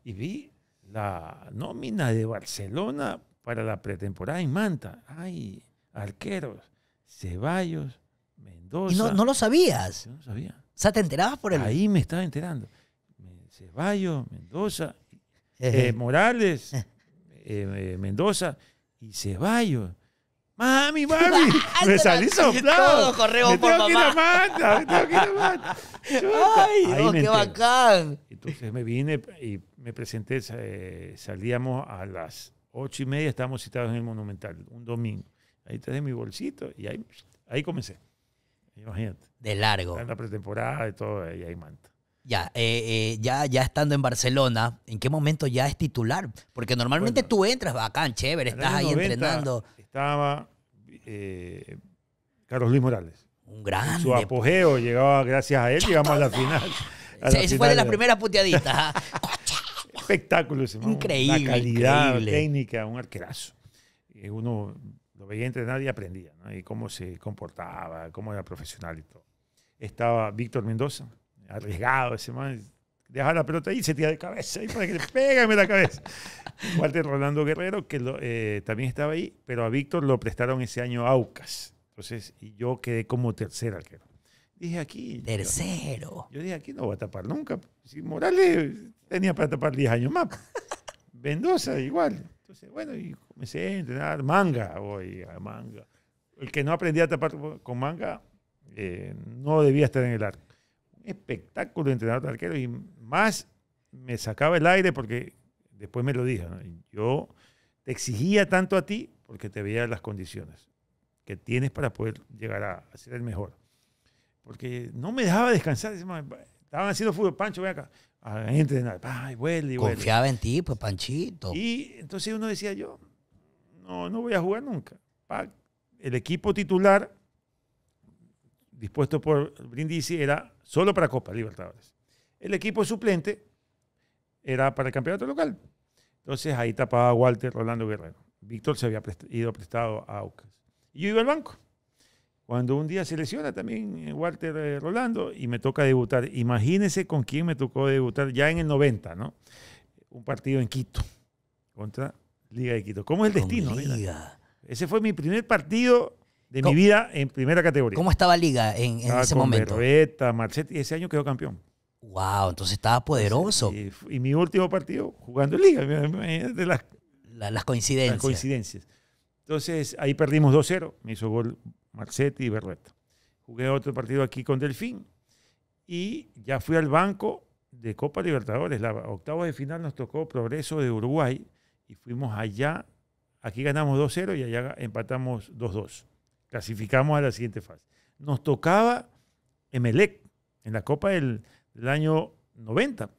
Y vi la nómina de Barcelona para la pretemporada en Manta. Ay, arqueros, Ceballos, Mendoza. no, lo sabías. No no sabía. O sea, te enterabas por el. Ahí me estaba enterando. Ceballos, Mendoza, eh, Morales, eh, eh, Mendoza y Ceballos. Mami, mami, me salí soplado. Todo correo por tengo mamá. Que me tengo que ir a Ay, qué bacán. Entonces me vine y me presenté. Eh, salíamos a las ocho y media, estábamos citados en el Monumental, un domingo. Ahí traje mi bolsito y ahí, ahí comencé. Imagínate. De largo. En la pretemporada y todo, y ahí Manta. Ya, eh, eh, ya, ya estando en Barcelona, ¿en qué momento ya es titular? Porque normalmente tú entras bacán, chévere, estás ahí entrenando. Estaba eh, Carlos Luis Morales. Un gran. Su pues. apogeo llegaba gracias a él, llegamos a la final. A la Ese fue de las primeras puteaditas. Espectáculo ese Increíble. La calidad técnica, un arquerazo. Eh, uno lo veía entrenar y aprendía, Y cómo se comportaba, cómo era profesional y todo. Estaba Víctor Mendoza, arriesgado ese man, deja la pelota ahí y se tira de cabeza. Y para que pégame la cabeza. Walter Rolando Guerrero, que eh, también estaba ahí, pero a Víctor lo prestaron ese año Aucas. Entonces, y yo quedé como tercer arquero. Dije aquí. Tercero. Yo, dije aquí no voy a tapar nunca. Si Morales tenía para tapar 10 años más. Mendoza, igual. Entonces, bueno, y comencé a entrenar manga. Voy a manga. El que no aprendía a tapar con manga eh, no debía estar en el arco. Un espectáculo de entrenador de arquero y más me sacaba el aire porque después me lo dije, yo te exigía tanto a ti porque te veía las condiciones que tienes para poder llegar a, ser el mejor. Porque no me dejaba descansar, estaban haciendo fútbol, Pancho, voy acá, a gente de Confiaba en ti, pues Panchito. Y entonces uno decía yo, no, no voy a jugar nunca. El equipo titular, dispuesto por Brindisi, era solo para Copa Libertadores el equipo suplente era para el campeonato local. Entonces ahí tapaba Walter Rolando Guerrero. Víctor se había ido prestado a Aucas. Y yo iba al banco. Cuando un día se lesiona también eh, Walter eh, Rolando y me toca debutar. Imagínense con quién me tocó debutar ya en el 90, ¿no? Un partido en Quito contra Liga de Quito. ¿Cómo es el destino? Ese fue mi primer partido de mi vida en primera categoría. ¿Cómo estaba Liga en, ese con momento? Berreta, ese año quedó campeón. Wow, entonces estaba poderoso. y, mi último partido jugando liga, de las, coincidencias. Las coincidencias. Entonces ahí perdimos 2-0, me hizo gol Marcetti y Berreta. Jugué otro partido aquí con Delfín y ya fui al banco de Copa Libertadores. La octava de final nos tocó Progreso de Uruguay y fuimos allá. Aquí ganamos 2-0 y allá empatamos 2-2. Clasificamos a la siguiente fase. Nos tocaba Emelec en la Copa del, el año 90.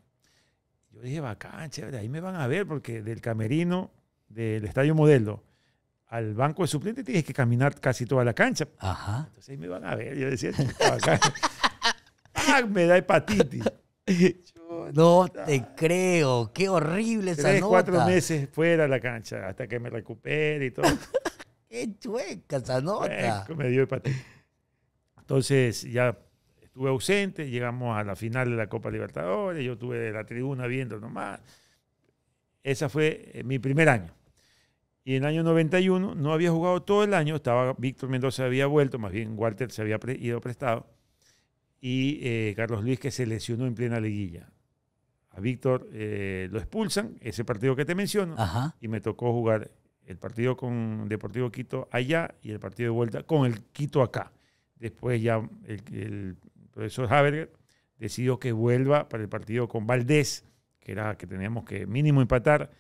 Yo dije, bacán, chévere, ahí me van a ver, porque del camerino del Estadio Modelo al banco de suplentes tienes que caminar casi toda la cancha. Entonces ahí me van a ver. Yo decía, ¡Ah, me da hepatitis. No te creo, qué horrible esa Tres, cuatro meses fuera de la cancha hasta que me recupere y todo. qué chueca esa nota. me dio hepatitis. Entonces ya estuve ausente, llegamos a la final de la Copa Libertadores, yo estuve tuve la tribuna viendo nomás. Ese fue eh, mi primer año. Y en el año 91 no había jugado todo el año, estaba Víctor Mendoza había vuelto, más bien Walter se había ido prestado, y eh, Carlos Luis que se lesionó en plena liguilla. A Víctor eh, lo expulsan, ese partido que te menciono, y me tocó jugar el partido con Deportivo Quito allá y el partido de vuelta con el Quito acá. Después ya el, profesor Haberger decidió que vuelva para el partido con Valdés, que era que teníamos que mínimo empatar.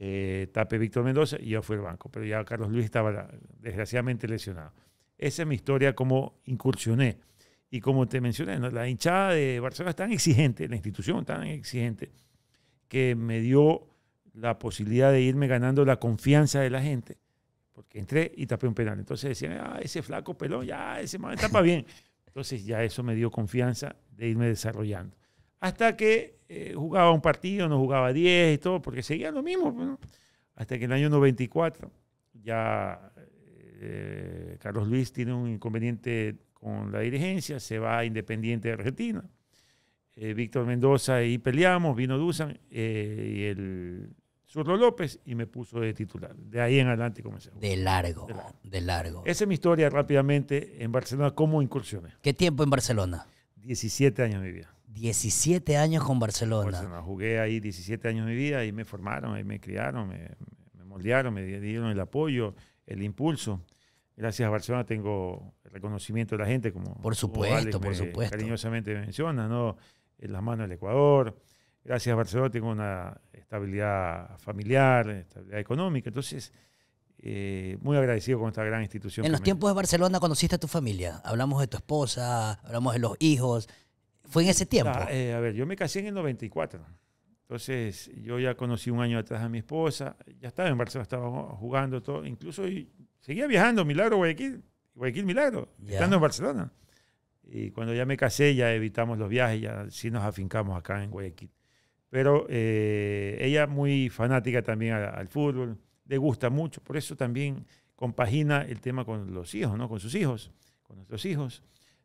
Eh, tape Víctor Mendoza y yo fui al banco, pero ya Carlos Luis estaba desgraciadamente lesionado. Esa es mi historia como incursioné. Y como te mencioné, la hinchada de Barcelona es tan exigente, la institución tan exigente, que me dio la posibilidad de irme ganando la confianza de la gente, porque entré y tapé un penal. Entonces decían, ah, ese flaco pelón, ya, ese man tapa bien. Entonces ya eso me dio confianza de irme desarrollando. Hasta que eh, jugaba un partido, no jugaba 10 y todo, porque seguía lo mismo. Hasta que en el año 94 ya eh, Carlos Luis tiene un inconveniente con la dirigencia, se va a Independiente de Argentina. Eh, Víctor Mendoza y peleamos, vino Dusan y el Zurro López y me puso de titular. De ahí en adelante comencé. De largo, de largo, Esa es mi historia rápidamente en Barcelona, cómo incursiones. ¿Qué tiempo en Barcelona? 17 años de vida. 17 años con Barcelona. Barcelona. Jugué ahí 17 años de mi vida y me formaron, ahí me criaron, me, moldearon, me dieron el apoyo, el impulso. Gracias a Barcelona tengo el reconocimiento de la gente, como por supuesto, por supuesto. cariñosamente menciona, ¿no? En las manos del Ecuador. Gracias a Barcelona tengo una estabilidad familiar, estabilidad económica. Entonces, eh, muy agradecido con esta gran institución. En los tiempos de Barcelona conociste a tu familia. Hablamos de tu esposa, hablamos de los hijos. ¿Fue en ese mm, tiempo? Ah, eh, a ver, yo me casé en el 94. Entonces, yo ya conocí un año atrás a mi esposa. Ya estaba en Barcelona, estaba jugando todo. Incluso seguía viajando, Milagro, Guayaquil. Guayaquil, Milagro, estando en Barcelona. Y cuando ya me casé, ya evitamos los viajes, ya sí nos afincamos acá en Guayaquil. Pero eh, ella muy fanática también al, fútbol, le gusta mucho, por eso también compagina el tema con los hijos, ¿no? Con sus hijos, con nuestros hijos,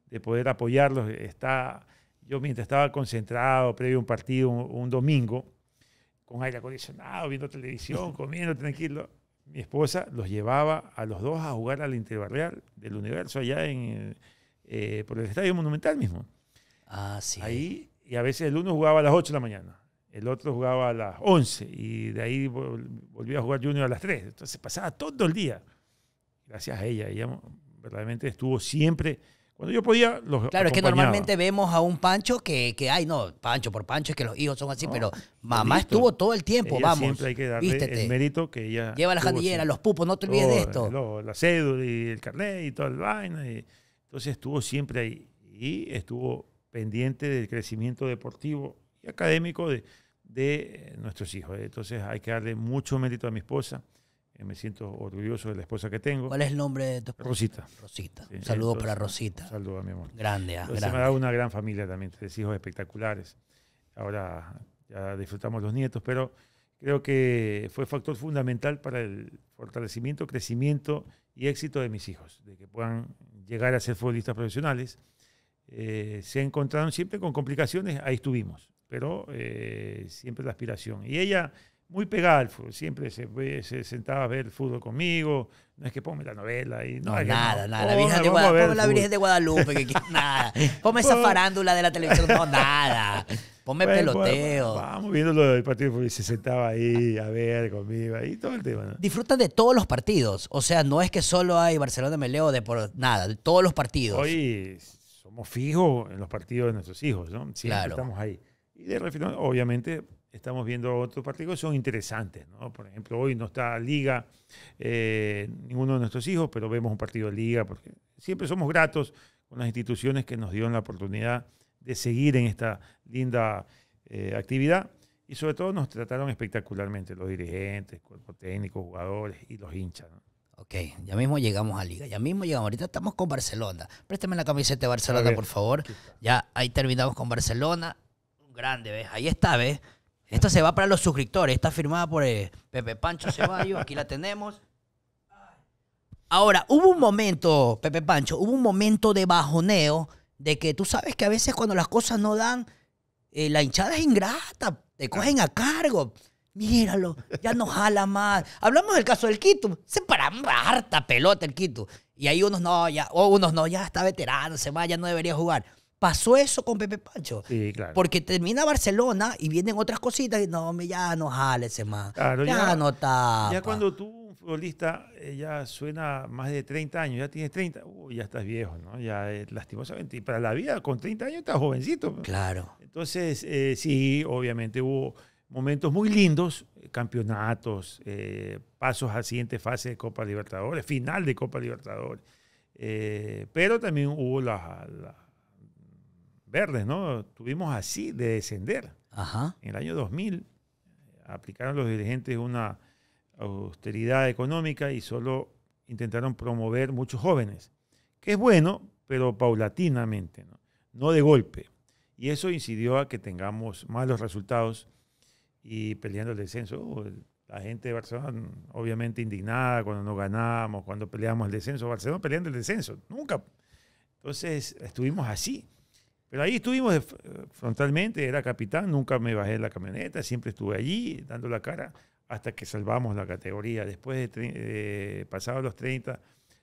de poder apoyarlos. Está, yo mientras estaba concentrado previo a un partido un, domingo, con aire acondicionado, viendo televisión, comiendo tranquilo, mi esposa los llevaba a los dos a jugar al interbarrial del universo allá en, eh, por el Estadio Monumental mismo. Ah, sí. Ahí, y a veces el uno jugaba a las 8 de la mañana, el otro jugaba a las 11 y de ahí volvía a jugar Junior a las 3. Entonces pasaba todo el día. Gracias a ella, ella verdaderamente estuvo siempre... Cuando yo podía, los Claro, es que normalmente vemos a un Pancho que, que, ay, no, Pancho por Pancho es que los hijos son así, pero mamá estuvo todo el tiempo, vamos. Siempre hay que darle el mérito que ella. Lleva la jandillera, los pupos, no te olvides de esto. la cédula y el carnet y toda la vaina. entonces estuvo siempre ahí y estuvo pendiente del crecimiento deportivo y académico de, de eh, nuestros hijos. Entonces hay que darle mucho mérito a mi esposa. Eh, me siento orgulloso de la esposa que tengo. ¿Cuál es el nombre de tu esposa? Rosita. Rosita. un saludo para Rosita. Un saludo, mi amor. Grande, ah, Me ha una gran familia también, tres hijos espectaculares. Ahora ya disfrutamos los nietos, pero creo que fue factor fundamental para el fortalecimiento, crecimiento y éxito de mis hijos, de que puedan llegar a ser futbolistas profesionales. Eh, se encontraron siempre con complicaciones, ahí estuvimos pero eh, siempre la aspiración. Y ella, muy pegada al fútbol, siempre se, sentaba a ver fútbol conmigo, no es que ponme la novela y no, nada, nada, la Virgen, de, la Virgen de Guadalupe, que, nada, ponme esa farándula de la televisión, no, nada. Ponme peloteo. vamos viendo lo partido y se sentaba ahí a ver conmigo ahí todo el tema. Disfruta de todos los partidos. O sea, no es que solo hay Barcelona Meleo de por nada, de todos los partidos. Hoy somos fijos en los partidos de nuestros hijos, ¿no? Siempre estamos ahí. Y de refilón, obviamente, estamos viendo otros partidos que son interesantes. ¿no? Por ejemplo, hoy no está Liga, eh, ninguno de nuestros hijos, pero vemos un partido de Liga, porque siempre somos gratos con las instituciones que nos dieron la oportunidad de seguir en esta linda eh, actividad. Y sobre todo nos trataron espectacularmente los dirigentes, cuerpo técnico, jugadores y los hinchas. Ok, ya mismo llegamos a Liga, ya mismo llegamos. Ahorita estamos con Barcelona. Préstame la camiseta de Barcelona, por favor. Ya ahí terminamos con Barcelona. Grande, ¿ves? Ahí está, ¿ves? Esta se va para los suscriptores. Está firmada por eh, Pepe Pancho Ceballos. Aquí la tenemos. Ahora, hubo un momento, Pepe Pancho, hubo un momento de bajoneo de que tú sabes que a veces cuando las cosas no dan, eh, la hinchada es ingrata. Te cogen a cargo. Míralo, ya no jala más. Hablamos del caso del Quito. Se para harta pelota el Quito. Y ahí unos no, ya, o unos no, ya está veterano, se va, ya no debería jugar pasó eso con Pepe Pancho. Sí, claro. Porque termina Barcelona y vienen otras cositas y no, ya no jales, más. Claro, ya, ya, no Ya cuando tú, un futbolista, eh, ya suena más de 30 años, ya tienes 30, ya estás viejo, ¿no? Ya es lastimosamente. Y para la vida, con 30 años estás jovencito. Claro. Entonces, eh, sí, obviamente hubo momentos muy lindos, eh, campeonatos, pasos a la siguiente fase de Copa Libertadores, final de Copa Libertadores. pero también hubo la, verdes, ¿no? Tuvimos así de descender. Ajá. En el año 2000 aplicaron los dirigentes una austeridad económica y solo intentaron promover muchos jóvenes, que es bueno, pero paulatinamente, ¿no? no de golpe. Y eso incidió a que tengamos malos resultados y peleando el descenso. Uh, la gente de Barcelona, mm, obviamente indignada cuando no ganamos, cuando peleamos el descenso. Barcelona peleando el descenso, nunca. Entonces estuvimos así. Pero ahí estuvimos frontalmente, era capitán, nunca me bajé de la camioneta, siempre estuve allí dando la cara hasta que salvamos la categoría. Después de eh, pasados los 30,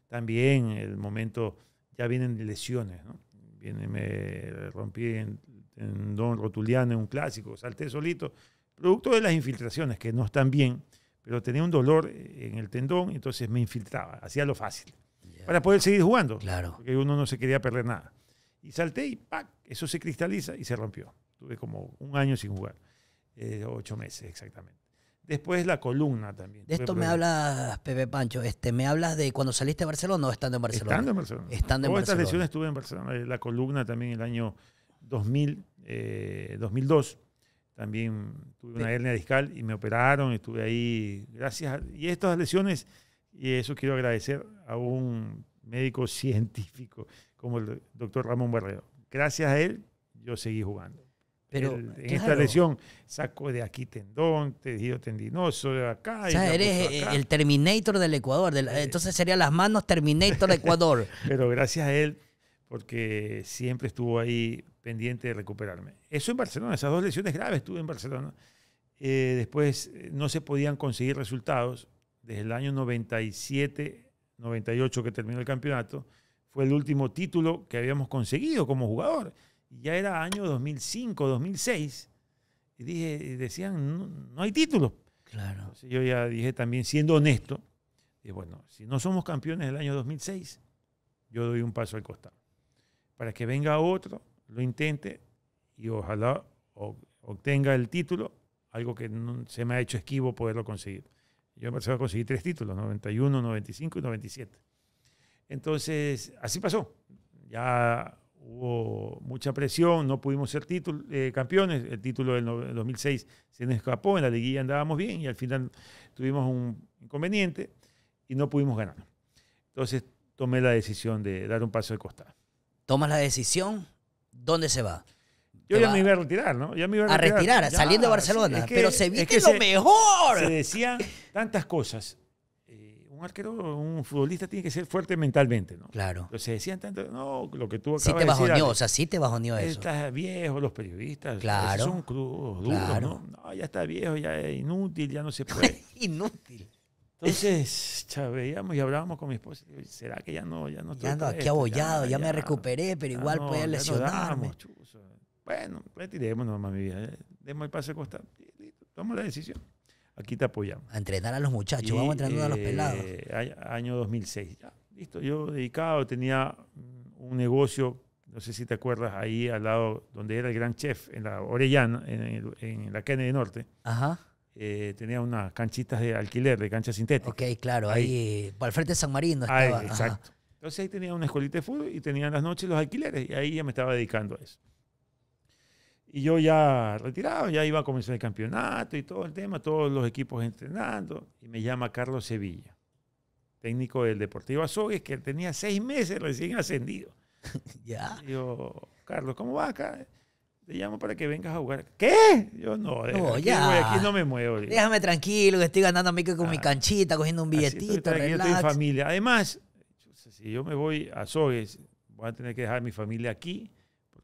también el momento, ya vienen lesiones, ¿no? Viene, me rompí el tendón Rotuliano en un clásico, salté solito, producto de las infiltraciones que no están bien, pero tenía un dolor en el tendón, entonces me infiltraba, hacía lo fácil, para poder seguir jugando, claro. porque uno no se quería perder nada. Y salté y ¡pac! Eso se cristaliza y se rompió. Tuve como un año sin jugar, eh, ocho meses exactamente. Después la columna también. De esto me hablas, Pepe Pancho. Este, ¿Me hablas de cuando saliste de Barcelona o estando en Barcelona? Estando en Barcelona. Estando en estas lesiones estuve en Barcelona. Eh, la columna también el año 2000, 2002. Eh, también tuve una hernia discal y me operaron. Estuve ahí. Gracias. y estas lesiones, y eso quiero agradecer a un médico científico como el doctor Ramón Barredo gracias a él, yo seguí jugando. Pero en esta lesión saco de aquí tendón, tejido tendinoso, de acá. O sea, eres eh, el Terminator del Ecuador. Eh. entonces serían las manos Terminator del Ecuador. Pero gracias a él, porque siempre estuvo ahí pendiente de recuperarme. Eso en Barcelona, esas dos lesiones graves estuve en Barcelona. Eh, después no se podían conseguir resultados. Desde el año 97, 98 que terminó el campeonato, fue el último título que habíamos conseguido como jugador. Ya era año 2005, 2006. Y dije, decían, no, hay título. Claro. yo ya dije también, siendo honesto, y bueno, si no somos campeones del año 2006, yo doy un paso al costado. Para que venga otro, lo intente y ojalá obtenga el título, algo que se me ha hecho esquivo poderlo conseguir. Yo empecé a conseguir tres títulos, 91, 95 y 97. Entonces, así pasó. Ya hubo mucha presión, no pudimos ser título, eh, campeones. El título del 2006 se nos escapó, en la liguilla andábamos bien y al final tuvimos un inconveniente y no pudimos ganar. Entonces tomé la decisión de dar un paso de costado. ¿Tomas la decisión? ¿Dónde se va? Yo ya me iba a retirar, ¿no? Ya me iba a retirar. A retirar, saliendo de Barcelona. pero se viste lo mejor. Se decían tantas cosas un arquero, un futbolista tiene que ser fuerte mentalmente, ¿no? Claro. Entonces decían tanto, no, lo que tú sí te bajoneó, ah, o sea, sí te bajoneó eso. Estás viejo, los periodistas. Claro. Son crudos, duros, ¿no? ya está viejo, ya es inútil, ya no se puede. inútil. Entonces, veíamos y hablábamos con mi esposa. ¿Será que ya no? Ya no ya ando aquí abollado, ya, me recuperé, pero igual no, podía lesionarme. bueno, retirémonos, mamá vida eh. Demos el paso a costado. Tomamos la decisión aquí te apoyamos. A entrenar a los muchachos, vamos a a los eh, pelados. Año 2006, ya, listo, yo dedicado, tenía un negocio, no sé si te acuerdas, ahí al lado donde era el gran chef, en la Orellana, en, la en la Norte. Ajá. Eh, tenía unas canchitas de alquiler, de cancha sintética. Ok, claro, ahí, para el frente de San Marino estaba. Ahí, exacto. Entonces ahí tenía una escuelita de fútbol y tenían las noches los alquileres y ahí ya me estaba dedicando a eso. Y yo ya retirado, ya iba a comenzar el campeonato y todo el tema, todos los equipos entrenando. Y me llama Carlos Sevilla, técnico del Deportivo Azogues, que tenía seis meses recién ascendido. Ya. Yo, Carlos, ¿cómo vas acá? Te llamo para que vengas a jugar. ¿Qué? Yo no, yo eh, aquí, no me muevo. Déjame tranquilo, que estoy ganando a mí con mi ah, canchita, cogiendo un billetito. Estoy, Yo estoy familia. Además, si yo me voy a Azogues, voy a tener que dejar a mi familia aquí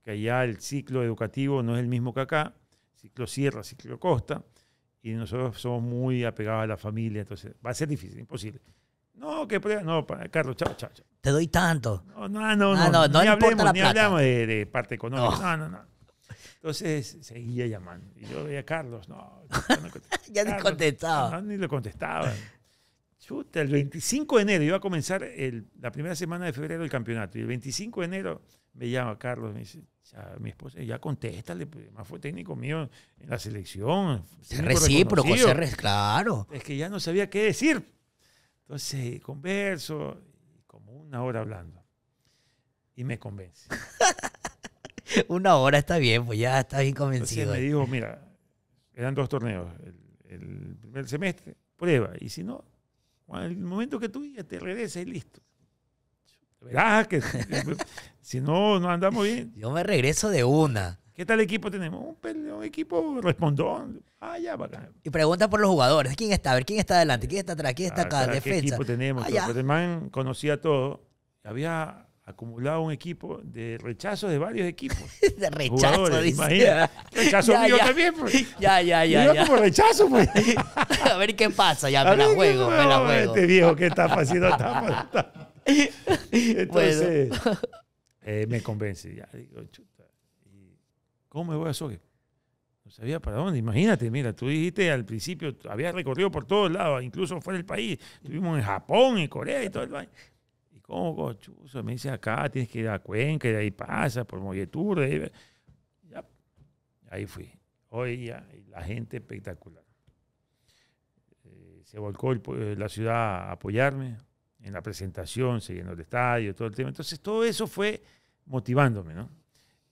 que allá el ciclo educativo no es el mismo que acá, ciclo sierra, ciclo costa, y nosotros somos muy apegados a la familia, entonces va a ser difícil, imposible. No, que prueba, no, Carlos, chao, chao, chao. Te doy tanto. No, no, no, no, ah, no, no, ni hablemos, ni hablamos de, de, parte económica, no, no, no. no. Entonces seguía llamando. Y yo veía a Carlos, no. no ya ni contestaba. No, ni lo contestaba. Chuta, el 25 de enero iba a comenzar el, la primera semana de febrero el campeonato. Y el 25 de enero me llama Carlos, me dice, mi esposa, ya contéstale, pues, más fue técnico mío en la selección. Es recíproco, es claro. Es que ya no sabía qué decir. Entonces, converso, como una hora hablando. Y me convence. una hora está bien, pues ya está bien convencido. Entonces me dijo, mira, eran dos torneos. El, primer semestre, prueba. Y si no, el momento que tú ya te regresas y listo. Verás que pues, si no, no andamos bien. Yo me regreso de una. ¿Qué tal equipo tenemos? Un, equipo respondón. Ah, ya, Y pregunta por los jugadores. ¿Quién está? A ver, ¿quién está adelante? ¿Quién está atrás? ¿Quién está ah, acá? Ah, ¿Qué equipo tenemos? Ah, Pero pues, el man conocía todo. Había acumulado un equipo de rechazos de varios equipos. de rechazo, dice. Rechazo mío también, pues. Ya, ya, ya. Y yo como rechazo, pues. a ver qué pasa, ya me la juego, me la juego. Este viejo que está haciendo tapa. Entonces, eh, me convence. ¿Cómo me voy a Sogue? No sabía para dónde. Imagínate, mira, tú dijiste al principio, había recorrido por todos lados, incluso fuera del país. Estuvimos en Japón, en Corea y todo el país. ¿Y cómo, Me dice, acá tienes que ir a Cuenca, y ahí pasa, por Molletur. Ahí... Ya, fui. Hoy la gente espectacular. Eh, se volcó eh, la ciudad a apoyarme en la presentación, siguiendo el estadio, todo el tema. Entonces, todo eso fue motivándome, ¿no?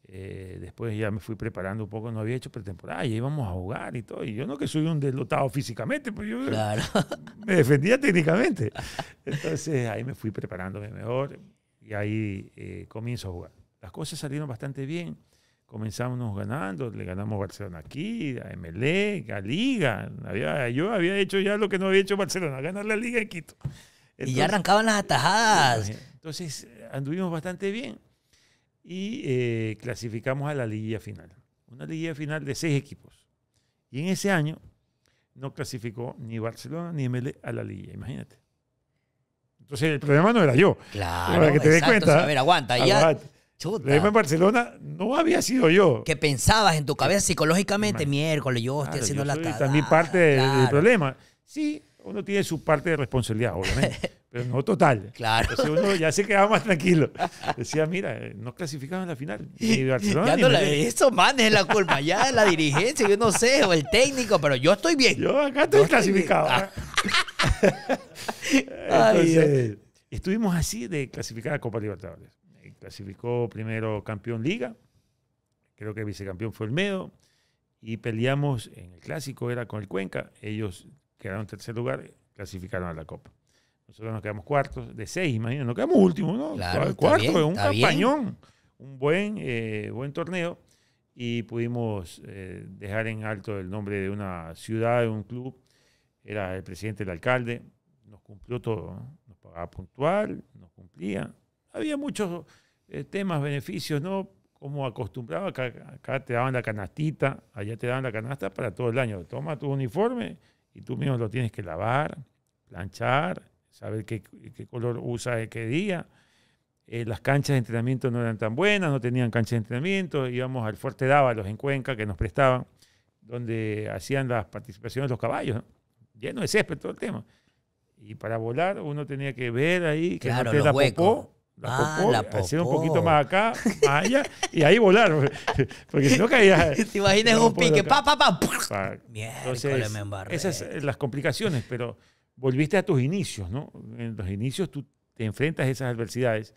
Eh, después ya me fui preparando un poco, no había hecho pretemporada, ya íbamos a jugar y todo. Y yo no que soy un deslotado físicamente, pues yo me defendía técnicamente. Entonces ahí me fui preparándome mejor y ahí eh, comienzo a jugar. Las cosas salieron bastante bien. Comenzamos ganando, le ganamos Barcelona aquí, a MLE, a Liga. yo había hecho ya lo que no había hecho Barcelona, ganar la Liga en Quito y ya arrancaban las atajadas. Entonces anduvimos bastante bien y eh, clasificamos a la liguilla final. Una liguilla final de seis equipos. Y en ese año no clasificó ni Barcelona ni ML a la liguilla, imagínate. Entonces el problema no era yo. Claro. Para que te exacto, des cuenta. a ver, aguanta. Ya, El problema en Barcelona no había sido yo. Que pensabas en tu cabeza eh, psicológicamente, miércoles, yo estoy haciendo yo la soy, También parte del problema. Sí, uno tiene su parte de responsabilidad, obviamente, pero no total. Claro. Entonces uno ya se quedaba más tranquilo. Decía, mira, eh, no clasificamos a la final. Ni Barcelona, ya la, eso, man, es la culpa. Ya de la dirigencia, yo no sé, o el técnico, pero yo estoy bien. Yo acá estoy clasificado. ¿eh? estuvimos así de clasificar a Copa Libertadores. Eh, clasificó primero campeón Liga, creo que vicecampeón fue el Medo y peleamos en el clásico, era con el Cuenca. Ellos quedaron en tercer lugar, clasificaron a la Copa. Nosotros nos quedamos cuartos de seis, imagínate, nos quedamos últimos, ¿no? Cuarto un campañón, un buen, eh, buen torneo y pudimos eh, dejar en alto el nombre de una ciudad, de un club. Era el presidente, el alcalde, nos cumplió todo, nos pagaba puntual, nos cumplía. Había muchos eh, temas, beneficios, ¿no? Como acostumbraba, acá, acá, te daban la canastita, allá te daban la canasta para todo el año. Toma tu uniforme, y tú mismo lo tienes que lavar, planchar, saber qué, color usa de eh, qué día. Eh, las canchas de entrenamiento no eran tan buenas, no tenían canchas de entrenamiento, íbamos al Fuerte Dávalos en Cuenca que nos prestaban, donde hacían las participaciones los caballos, ¿no? lleno de césped todo el tema. Y para volar uno tenía que ver ahí que no te la popó, la ah, popó, la eh, Hacer un poquito más acá, allá, y ahí volar. Porque si no caía. Te imaginas un pique, pa, pa, pa. Entonces, me embarré. Esas son las complicaciones, pero volviste a tus inicios, ¿no? En los inicios tú te enfrentas a esas adversidades.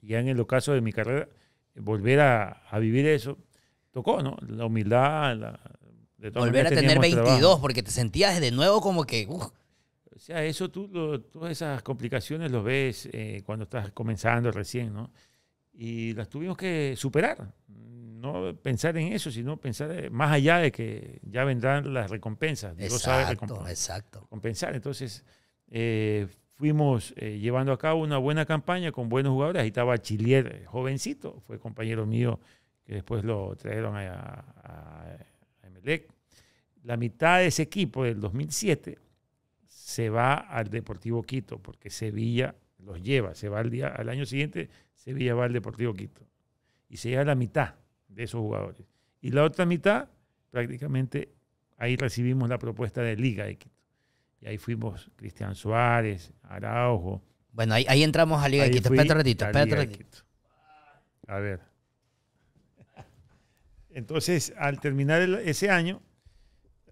Ya en el caso de mi carrera, volver a, vivir eso, tocó, ¿no? La humildad, volver a tener 22, porque te sentías de nuevo como que. O sea, eso tú, todas esas complicaciones los ves eh, cuando estás comenzando recién, ¿no? Y las tuvimos que superar. No pensar en eso, sino pensar eh, más allá de que ya vendrán las recompensas. Dios exacto, sabe recompensar. Exacto. Entonces, eh, fuimos llevando a cabo una buena campaña con buenos jugadores. Ahí estaba Chilier, jovencito, fue compañero mío que después lo trajeron a, a, La mitad de ese equipo del 2007 se va al Deportivo Quito, porque Sevilla los lleva, se va al, día, al año siguiente, Sevilla va al Deportivo Quito. Y se lleva la mitad de esos jugadores. Y la otra mitad, prácticamente, ahí recibimos la propuesta de Liga de Quito. Y ahí fuimos Cristian Suárez, Araujo. Bueno, ahí, entramos a Liga de Quito. Espérate un ratito, espérate ratito. A ver. Entonces, al terminar ese año,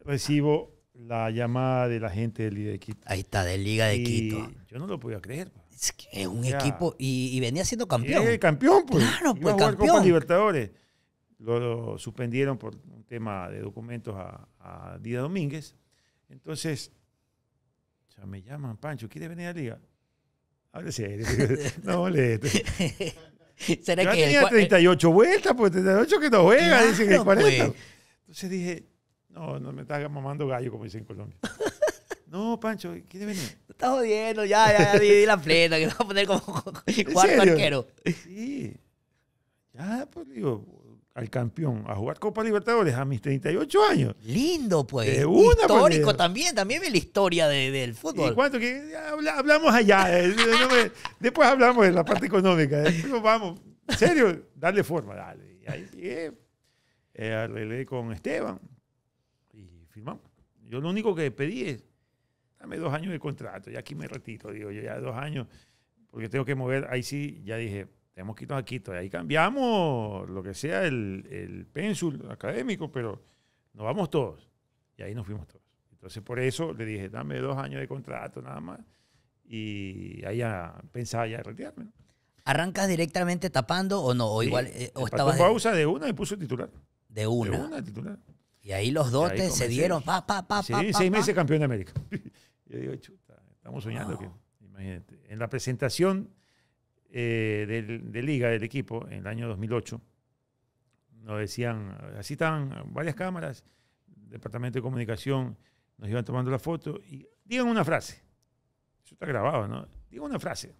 recibo la llamada de la gente de Liga de Quito. Ahí está, de Liga de Quito. Yo no lo podía creer. Es que es un equipo y, venía siendo campeón. Es campeón, pues. Claro, pues, campeón. Libertadores. Lo, suspendieron por un tema de documentos a, a Dida Domínguez. Entonces, o me llaman, Pancho, ¿quiere venir a la liga? Háblese, no le. ¿Será que tenía el, eh? 38 vueltas, pues 38 que no juega, dicen que 40. Pues. Entonces dije, no, no me estás mamando gallo, como dicen en Colombia. No, Pancho, ¿quiere venir? estás jodiendo, ya, ya, ya, di, la plena, que vas a poner como cuarto arquero. Sí. Ya, pues digo, al campeón a jugar Copa Libertadores a mis 38 años. Lindo, pues. De pues, Histórico también, también ve la historia de, del fútbol. ¿Y cuánto? Que hablamos allá. Eh, eh, después hablamos de la parte económica. Eh, vamos, en serio, darle forma, dale. Y ahí llegué. Eh, arreglé con Esteban, firmamos. Yo lo único que pedí es, dame dos años de contrato, y aquí me retiro, digo, yo ya dos años, porque tengo que mover, ahí sí, ya dije, tenemos que irnos a Quito, ahí cambiamos lo que sea el, el pénsul académico, pero nos vamos todos, y ahí nos fuimos todos. Entonces por eso le dije, dame dos años de contrato nada más, y ahí ya pensaba ya retirarme. ¿Arrancas directamente tapando o no? O igual, eh, o estabas... pausa de una y puso titular. De una. De una titular. Y ahí los dotes se dieron, pa, pa, pa, seis meses campeón de América. Yo digo, chuta, estamos soñando. imagínate. En la presentación eh, de liga del equipo, en el año 2008, nos decían, así estaban varias cámaras, departamento de comunicación, nos iban tomando la foto y digan una frase. Eso está grabado, ¿no? Digan una frase.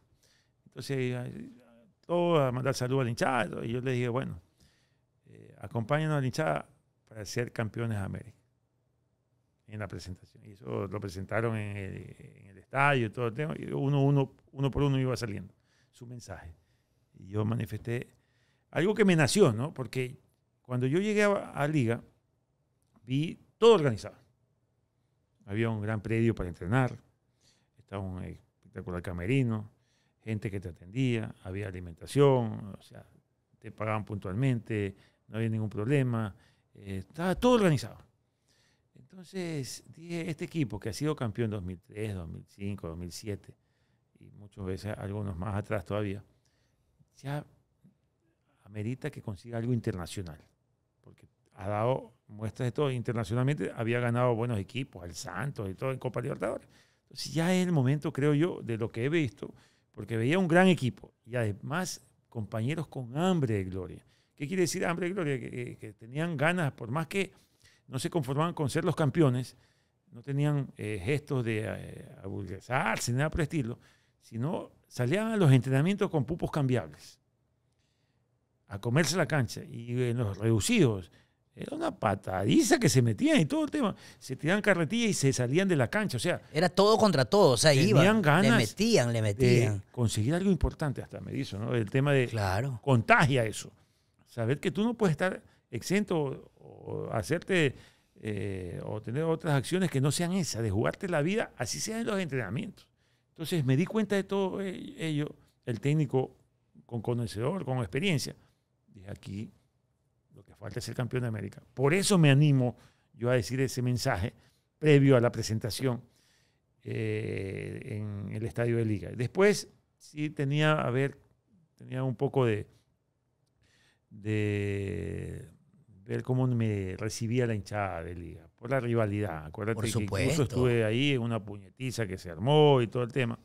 Entonces, todos a mandar saludos al hinchado y yo les dije, bueno, eh, acompáñanos al hinchada para ser campeones de América en la presentación. Y eso lo presentaron en el, en el estadio, todo el tema, y uno, uno, uno por uno iba saliendo su mensaje. Y yo manifesté algo que me nació, ¿no? Porque cuando yo llegué a, a Liga, vi todo organizado. Había un gran predio para entrenar, estaba un espectacular camerino, gente que te atendía, había alimentación, o sea, te pagaban puntualmente, no había ningún problema. Eh, estaba todo organizado. Entonces dije, este equipo que ha sido campeón 2003, 2005, 2007 y muchas veces algunos más atrás todavía, ya amerita que consiga algo internacional. Porque ha dado muestras de todo internacionalmente, había ganado buenos equipos, al Santos y todo en Copa Libertadores. Entonces ya es el momento, creo yo, de lo que he visto, porque veía un gran equipo y además compañeros con hambre de gloria. ¿Qué quiere decir hambre de gloria? Que, tenían ganas, por más que no se conformaban con ser los campeones, no tenían eh, gestos de eh, sin nada por estilo, sino salían a los entrenamientos con pupos cambiables, a comerse la cancha. Y eh, los reducidos, era una patadiza que se metían y todo el tema. Se tiraban carretilla y se salían de la cancha. O sea. Era todo contra todo. O sea, iban. Ganas le metían, le metían. conseguir algo importante hasta me dijo, ¿no? El tema de. Claro. Contagia eso saber que tú no puedes estar exento o, hacerte eh, o tener otras acciones que no sean esas, de jugarte la vida, así sean los entrenamientos. Entonces me di cuenta de todo e-, ello, el técnico con conocedor, con experiencia. Dije, aquí lo que falta es ser campeón de América. Por eso me animo yo a decir ese mensaje previo a la presentación eh, en el estadio de Liga. Después sí tenía, a ver, tenía un poco de, de ver cómo me recibía la hinchada de Liga, por la rivalidad. Acuérdate por que incluso estuve ahí en una puñetiza que se armó y todo el tema.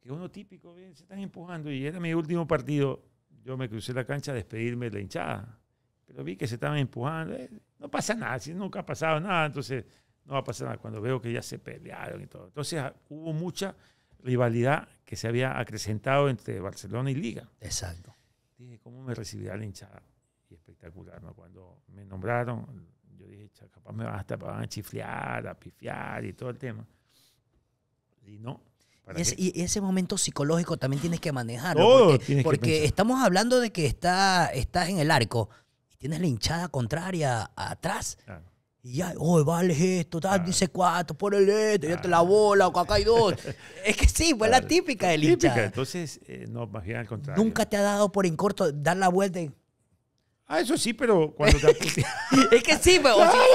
Que uno típico, se están empujando y era mi último partido. Yo me crucé la cancha a despedirme de la hinchada, pero vi que se estaban empujando. Eh, no pasa nada, si nunca ha pasado nada, entonces no va a pasar nada. Cuando veo que ya se pelearon y todo. Entonces ah, hubo mucha rivalidad que se había acrecentado entre Barcelona y Liga. Exacto dije, ¿cómo me recibirá la hinchada? Y espectacular, ¿no? Cuando me nombraron, yo dije, capaz me van a chiflear, a pifiar y todo el tema. Y no. Y ese, momento psicológico también tienes que manejarlo. Todo oh, porque, porque estamos hablando de que está, estás en el arco y tienes la hinchada contraria atrás. Claro. Y ya, oh, vale esto, dale, dice cuatro, por el esto, ya te la bola, o acá hay dos. es que sí, fue la típica del hincha. Típica, entonces, eh, no, más bien al contrario. Nunca te ha dado por en corto dar la vuelta Ah, eso sí, pero cuando te... es que sí,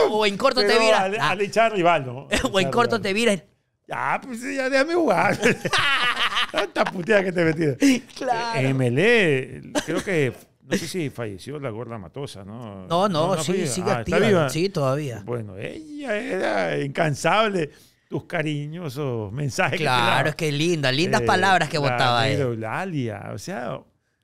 o, en corto te vira… Al, ah. al echar rival, ¿no? o en corto te vira. Ah, pues ya déjame jugar. Tanta puteada que te metí. Claro. Eh, MLE, creo que no sé si falleció la gorda Matosa, ¿no? No, no, sí, sigue ah, Sí, todavía. Bueno, ella era incansable. Tus cariñosos mensajes. Claro, es que linda, lindas eh, palabras que votaba la o sea,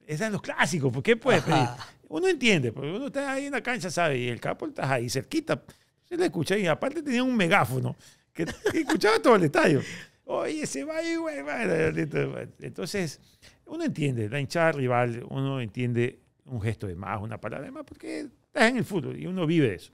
esos son los clásicos. ¿Por pues, qué Uno entiende, porque uno está ahí en la cancha, ¿sabes? y el capo está ahí cerquita. Se le escucha y aparte tenía un megáfono que, escuchaba todo el estadio. Oye, se va y güey. Entonces, uno entiende, la hinchada rival, uno entiende un gesto de más, una palabra de más, porque estás en el fútbol y uno vive eso.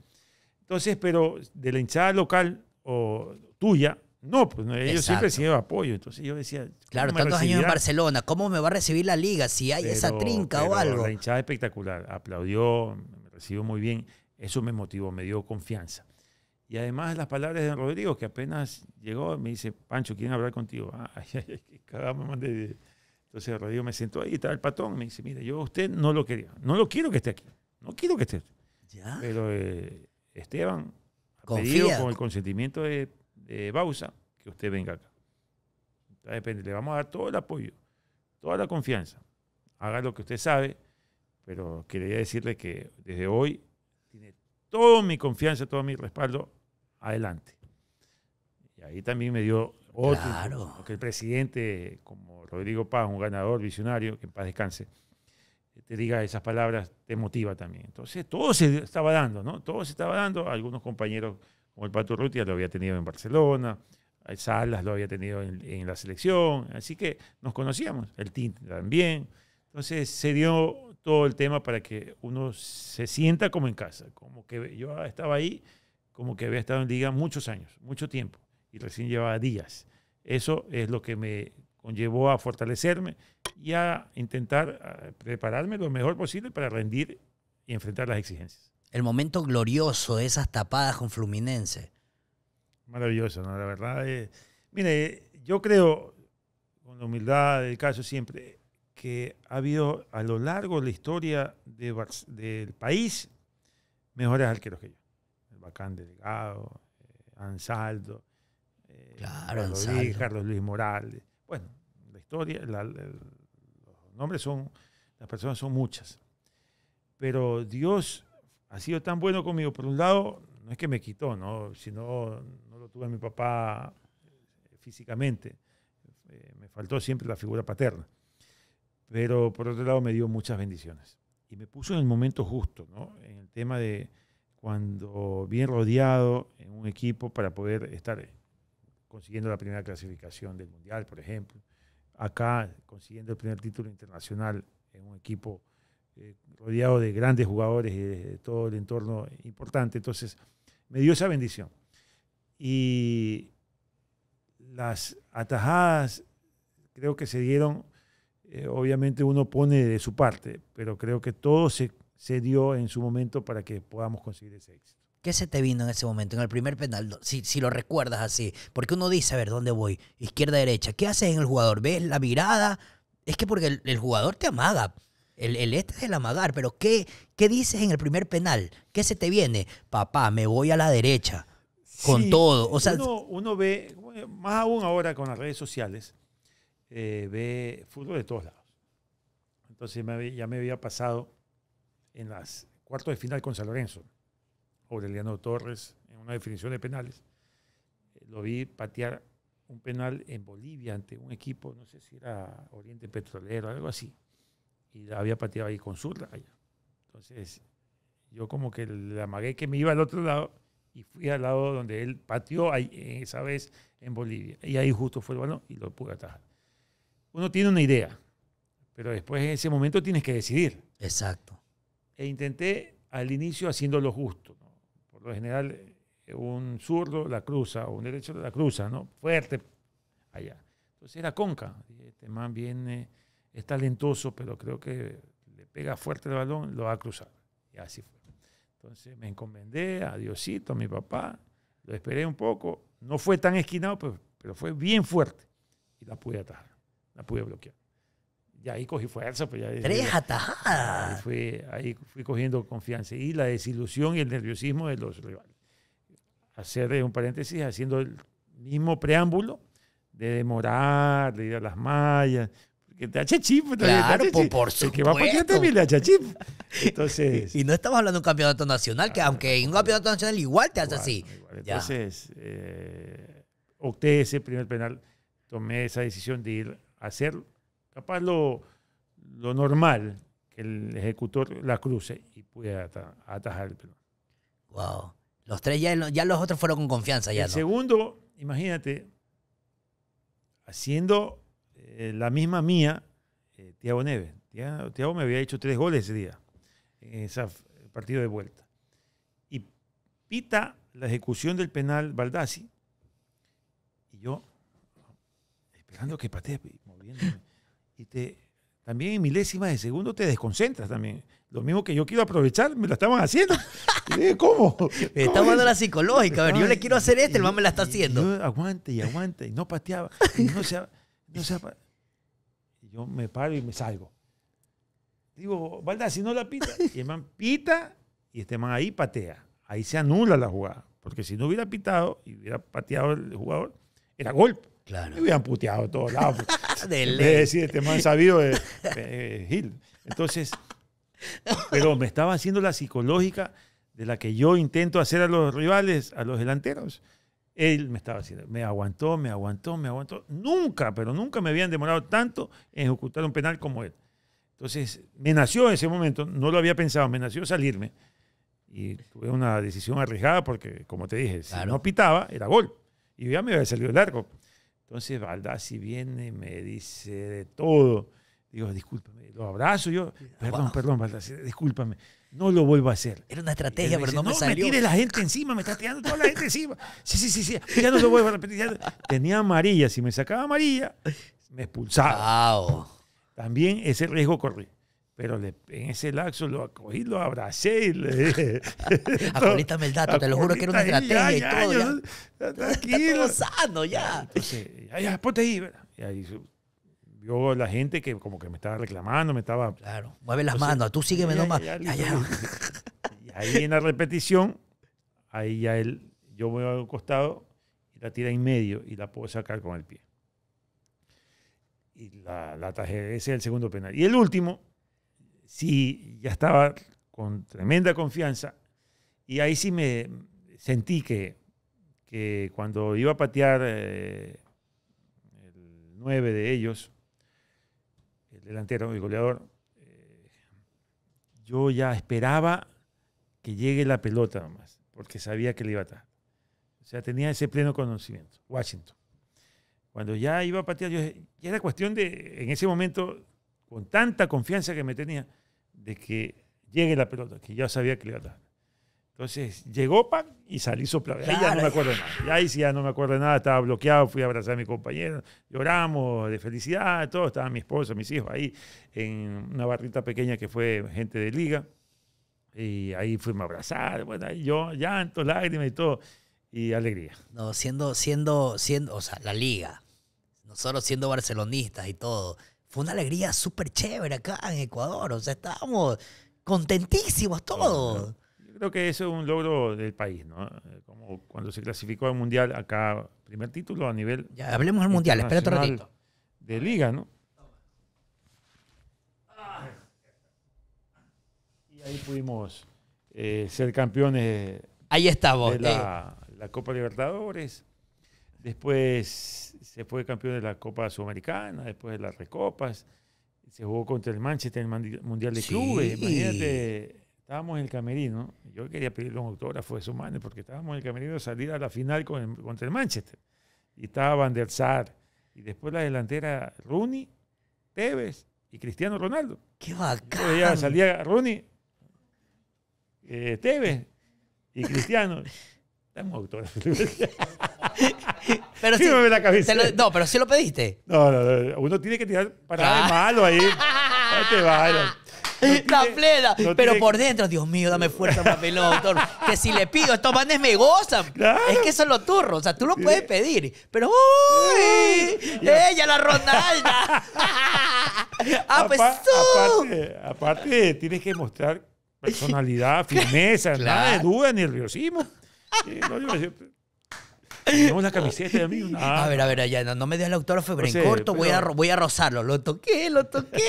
Entonces, pero de la hinchada local o tuya, no, pues no, ellos siempre reciben apoyo. Entonces yo decía. Claro, tantos años en Barcelona, ¿cómo me va a recibir la liga si hay esa trinca o algo? La hinchada espectacular, aplaudió, me recibió muy bien. Eso me motivó, me dio confianza. Y además las palabras de Rodrigo, que apenas llegó, me dice, Pancho, ¿quieren hablar contigo? Ay, ay, ay, cagamos de entonces radio me sentó ahí, estaba el patón, me dice, mire, yo a usted no lo quería, no lo quiero que esté aquí, no quiero que esté aquí. Pero eh, Esteban ha pedido con el consentimiento de, de, Bausa que usted venga acá. Entonces, le vamos a dar todo el apoyo, toda la confianza. Haga lo que usted sabe, pero quería decirle que desde hoy tiene toda mi confianza, todo mi respaldo, adelante. Y ahí también me dio claro. el presidente, como Rodrigo Paz, un ganador visionario, que en paz descanse, te diga esas palabras, te motiva también. Entonces, todo se estaba dando, ¿no? Todo se estaba dando. Algunos compañeros, como el Pato Rutia, lo había tenido en Barcelona, eh, Salas lo había tenido en, en la selección, así que nos conocíamos, el team también. Entonces, se dio todo el tema para que uno se sienta como en casa, como que yo estaba ahí, como que había estado en liga muchos años, mucho tiempo y recién llevaba días. Eso es lo que me conllevó a fortalecerme y a intentar prepararme lo mejor posible para rendir y enfrentar las exigencias. El momento glorioso de esas tapadas con Fluminense. Maravilloso, ¿no? La verdad. Eh, mire, yo creo, con la humildad del caso siempre, que ha habido a lo largo de la historia del país mejores arqueros que yo. El Bacán Delgado, eh, Ansaldo, Carlos, Luis, Carlos Luis Morales. Bueno, la historia, los nombres son, las personas son muchas. Pero Dios ha sido tan bueno conmigo. Por un lado, no es que me quitó, ¿no? sino no lo tuve mi papá eh, físicamente. Eh, me faltó siempre la figura paterna. Pero por otro lado me dio muchas bendiciones. Y me puso en el momento justo, ¿no? en el tema de cuando bien rodeado en un equipo para poder estar consiguiendo la primera clasificación del Mundial, por ejemplo. Acá consiguiendo el primer título internacional en un equipo eh, rodeado de grandes jugadores y de, todo el entorno importante. Entonces, me dio esa bendición. Y las atajadas creo que se dieron, eh, obviamente uno pone de su parte, pero creo que todo se dio en su momento para que podamos conseguir ese éxito. ¿Qué se te vino en ese momento, en el primer penal? Si, lo recuerdas así, porque uno dice, a ver, ¿dónde voy? Izquierda, derecha. ¿Qué haces en el jugador? ¿Ves la mirada? Es que porque el, jugador te amaga. El, este es el amagar, pero ¿qué, ¿qué dices en el primer penal? ¿Qué se te viene? Papá, me voy a la derecha. Con todo. O sea, uno, ve, eh, más aún ahora con las redes sociales, eh, ve fútbol de todos lados. Entonces ya me había pasado en las cuartos de final con San Lorenzo Aureliano Torres en una definición de penales. Eh, lo vi patear un penal en Bolivia ante un equipo, no sé si era Oriente Petrolero, algo así. Y la había pateado ahí con zurda. Entonces, yo como que le amagué que me iba al otro lado y fui al lado donde él pateó esa vez en Bolivia. Y ahí justo fue el balón y lo pude atajar. Uno tiene una idea, pero después en ese momento tienes que decidir. Exacto. E intenté al inicio haciendo lo justo. ¿no? lo general eh, un zurdo la cruza, o un derecho la cruza, ¿no? Fuerte, allá. Entonces era conca. Este man viene, es talentoso, pero creo que le pega fuerte el balón, lo va a cruzar. Y así fue. Entonces me encomendé a Diosito, a mi papá, lo esperé un poco. No fue tan esquinado, pero, pues, pero fue bien fuerte. Y la pude atajar, la pude bloquear. Y ahí cogí fuerza. Pues ya, Tres atajadas. Ahí fui, cogiendo confianza. Y la desilusión y el nerviosismo de los rivales. Hacer eh, un paréntesis, haciendo el mismo preámbulo de demorar, de ir a las mallas. Que te ha chip. Pues, claro, por, que va chip. Entonces, y no estamos hablando de un campeonato nacional, que ah, aunque en un campeonato nacional igual te hace así. Entonces, eh, opté ese primer penal, tomé esa decisión de ir a hacerlo capaz lo, normal, que el ejecutor la cruce y pueda atajar el pelón. Wow. Los tres ya, los otros fueron con confianza ya. El segundo, imagínate, haciendo eh, la misma mía, eh, Thiago Tiago Neves. Tiago me había hecho tres goles ese día, en ese partido de vuelta. Y pita la ejecución del penal Baldassi. Y yo, esperando que patee, pues, moviéndome y también en milésimas de segundo te desconcentras también. Lo mismo que yo quiero aprovechar, me lo estaban haciendo. ¿Cómo? Eh, ¿Cómo? Me está dando la psicológica. A ver, yo le quiero hacer este, el man me la está haciendo. Yo aguante y aguante, y no pateaba. Y no no yo me paro y me salgo. Digo, valda si no la pita. Y el man pita y este man ahí patea. Ahí se anula la jugada. Porque si no hubiera pitado y hubiera pateado el jugador, era golpe. Claro. Me hubieran puteado de todos lados. de ley. decir, este man sabido de, eh, eh, Gil. Entonces, pero me estaba haciendo la psicológica de la que yo intento hacer a los rivales, a los delanteros. Él me estaba haciendo, me aguantó, me aguantó, me aguantó. Nunca, pero nunca me habían demorado tanto en ejecutar un penal como él. Entonces, me nació en ese momento, no lo había pensado, me nació salirme. Y tuve una decisión arriesgada porque, como te dije, si no pitaba, era gol. Y ya me había salido largo. Entonces Baldassi viene, me dice de todo. Digo, discúlpame, lo abrazo yo. Perdón, perdón, Baldassi, discúlpame. No lo vuelvo a hacer. Era una estrategia, pero no me salió. No, me la gente encima, me está tirando toda la gente encima. Sí, sí, sí, sí, ya no lo vuelvo a repetir. Tenía amarilla, si me sacaba amarilla, me expulsaba. También ese riesgo corría. Pero en ese laxo lo cogí lo abracé y le dije. me el dato, te lo juro que era una estrategia y, todo. Ya, tranquilo. Está todo sano, ya. Entonces, ya, ya, ponte ahí. Y ahí vio la gente que como que me estaba reclamando, me estaba. Claro, mueve las manos, tú sígueme nomás. Y ahí en la repetición, ahí ya él, yo voy a un costado y la tira en medio y la puedo sacar con el pie. Y la, la ese es el segundo penal. Y el último sí, ya estaba con tremenda confianza y ahí sí me sentí que, cuando iba a patear eh, el 9 de ellos, el delantero, el goleador, eh, yo ya esperaba que llegue la pelota nomás, porque sabía que le iba a estar, O sea, tenía ese pleno conocimiento, Washington. Cuando ya iba a patear, yo, ya era cuestión de, en ese momento, con tanta confianza que me tenía de que llegue la pelota, que ya sabía que le iba a dar. Entonces llegó pan y salí soplando. Ahí ya no me acuerdo de nada. ahí sí ya no me acuerdo nada, estaba bloqueado, fui a abrazar a mi compañero, lloramos de felicidad, todo, estaba mi esposo, mis hijos ahí en una barrita pequeña que fue gente de liga. Y ahí fuimos a abrazar, bueno, yo llanto, lágrimas y todo, y alegría. No, siendo, siendo, siendo, o sea, la liga, nosotros siendo barcelonistas y todo, fue una alegría súper chévere acá en Ecuador. O sea, estábamos contentísimos todos. Yo creo que eso es un logro del país, ¿no? Como cuando se clasificó al Mundial, acá, primer título a nivel. Ya, hablemos del Mundial, espera un ratito. De Liga, ¿no? Y ahí pudimos eh, ser campeones. Ahí estamos. De la eh. Copa Libertadores Después se fue campeón de la Copa Sudamericana, después de las Recopas. Se jugó contra el Manchester el Mundial de Clubes. Imagínate, estábamos en el camerino. Yo quería pedirle un autógrafo de su mano porque estábamos en el camerino de salir a la final con contra el Manchester. Y estaba Van der Sar. Y después la delantera Rooney, Tevez y Cristiano Ronaldo. ¡Qué bacán! Ya salía Rooney, eh, Tevez y Cristiano. estamos autógrafos Pero sí, la cabeza. no, pero sí lo pediste. No, no, uno tiene que tirar para ah. malo ahí. te este La Fleda. pero por dentro, Dios mío, dame fuerza, papelón, doctor. Que si le pido, estos manes me gozan. Es que son los turros. O sea, tú lo puedes pedir. Pero, uy, ella, la Ronalda. ah, pues uh. Aparte, tienes que mostrar personalidad, firmeza, nada de duda ni nerviosismo. no, yo, tenemos la camiseta, ah. A ver, a ver, ya, no, me dio el autógrafo, pero en corto voy, a, voy a rozarlo. Lo toqué, lo toqué.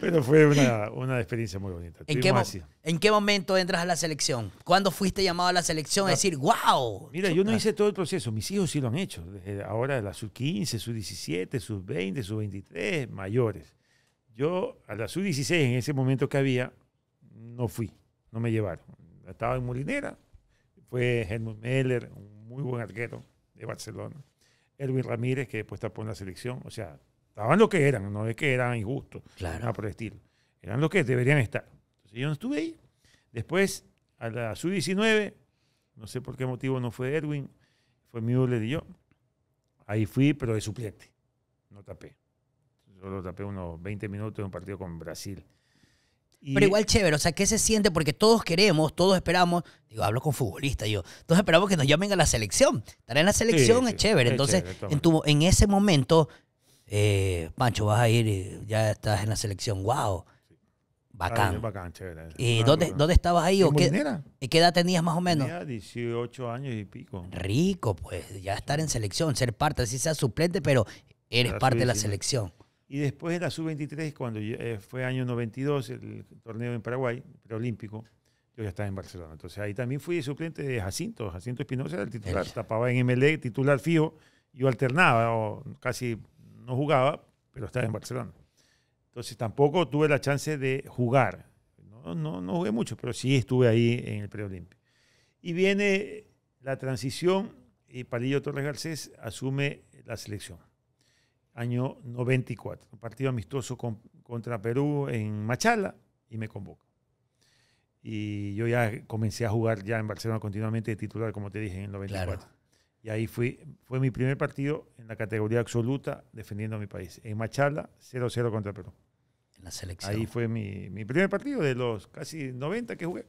pero fue una, una, experiencia muy bonita. ¿En qué, ¿En qué, momento entras a la selección? ¿Cuándo fuiste llamado a la selección? Ah. decir, wow. Mira, yo no ah. hice todo el proceso. Mis hijos sí lo han hecho. Ahora la sub-15, sub-17, sub-20, sub-23, mayores. Yo a la sub-16, en ese momento que había, no fui. No me llevaron. Estaba en Molinera. Fue Helmut Meller, muy buen arquero de Barcelona. Erwin Ramírez, que después tapó en la selección. O sea, estaban lo que eran, no es que eran injustos, nada por el estilo. Eran lo que deberían estar. Entonces yo no estuve ahí. Después, a la sub-19, no sé por qué motivo no fue Erwin, fue doble y yo. Ahí fui, pero de suplente. No tapé. Solo tapé unos 20 minutos en un partido con Brasil pero igual chévere, o sea, ¿qué se siente? Porque todos queremos, todos esperamos, digo, hablo con futbolista yo, todos esperamos que nos llamen a la selección. Estar en la selección es chévere. Entonces, en, tu, en ese momento, eh, Pancho, vas a ir, y ya estás en la selección, wow. Bacán. ¿Y dónde, dónde, estabas ahí? ¿En o qué, ¿Y qué edad tenías más o menos? Tenía 18 años y pico. Rico, pues, ya estar en selección, ser parte, así sea suplente, pero eres parte de la selección. Y después de la sub-23, cuando eh, fue año 92, el torneo en Paraguay, preolímpico, yo ya estaba en Barcelona. Entonces ahí también fui suplente de Jacinto. Jacinto Espinosa era el titular. Tapaba en MLE, titular fijo. Yo alternaba, o casi no jugaba, pero estaba en Barcelona. Entonces tampoco tuve la chance de jugar. No, no, no jugué mucho, pero sí estuve ahí en el preolímpico. Y viene la transición y Palillo Torres Garcés asume la selección año 94. Un partido amistoso con, contra Perú en Machala y me convoca. Y yo ya comencé a jugar ya en Barcelona continuamente de titular, como te dije, en el 94. Y ahí fui, fue mi primer partido en la categoría absoluta defendiendo a mi país. En Machala, 0-0 contra Perú. En la selección. Ahí fue mi, mi primer partido de los casi 90 que jugué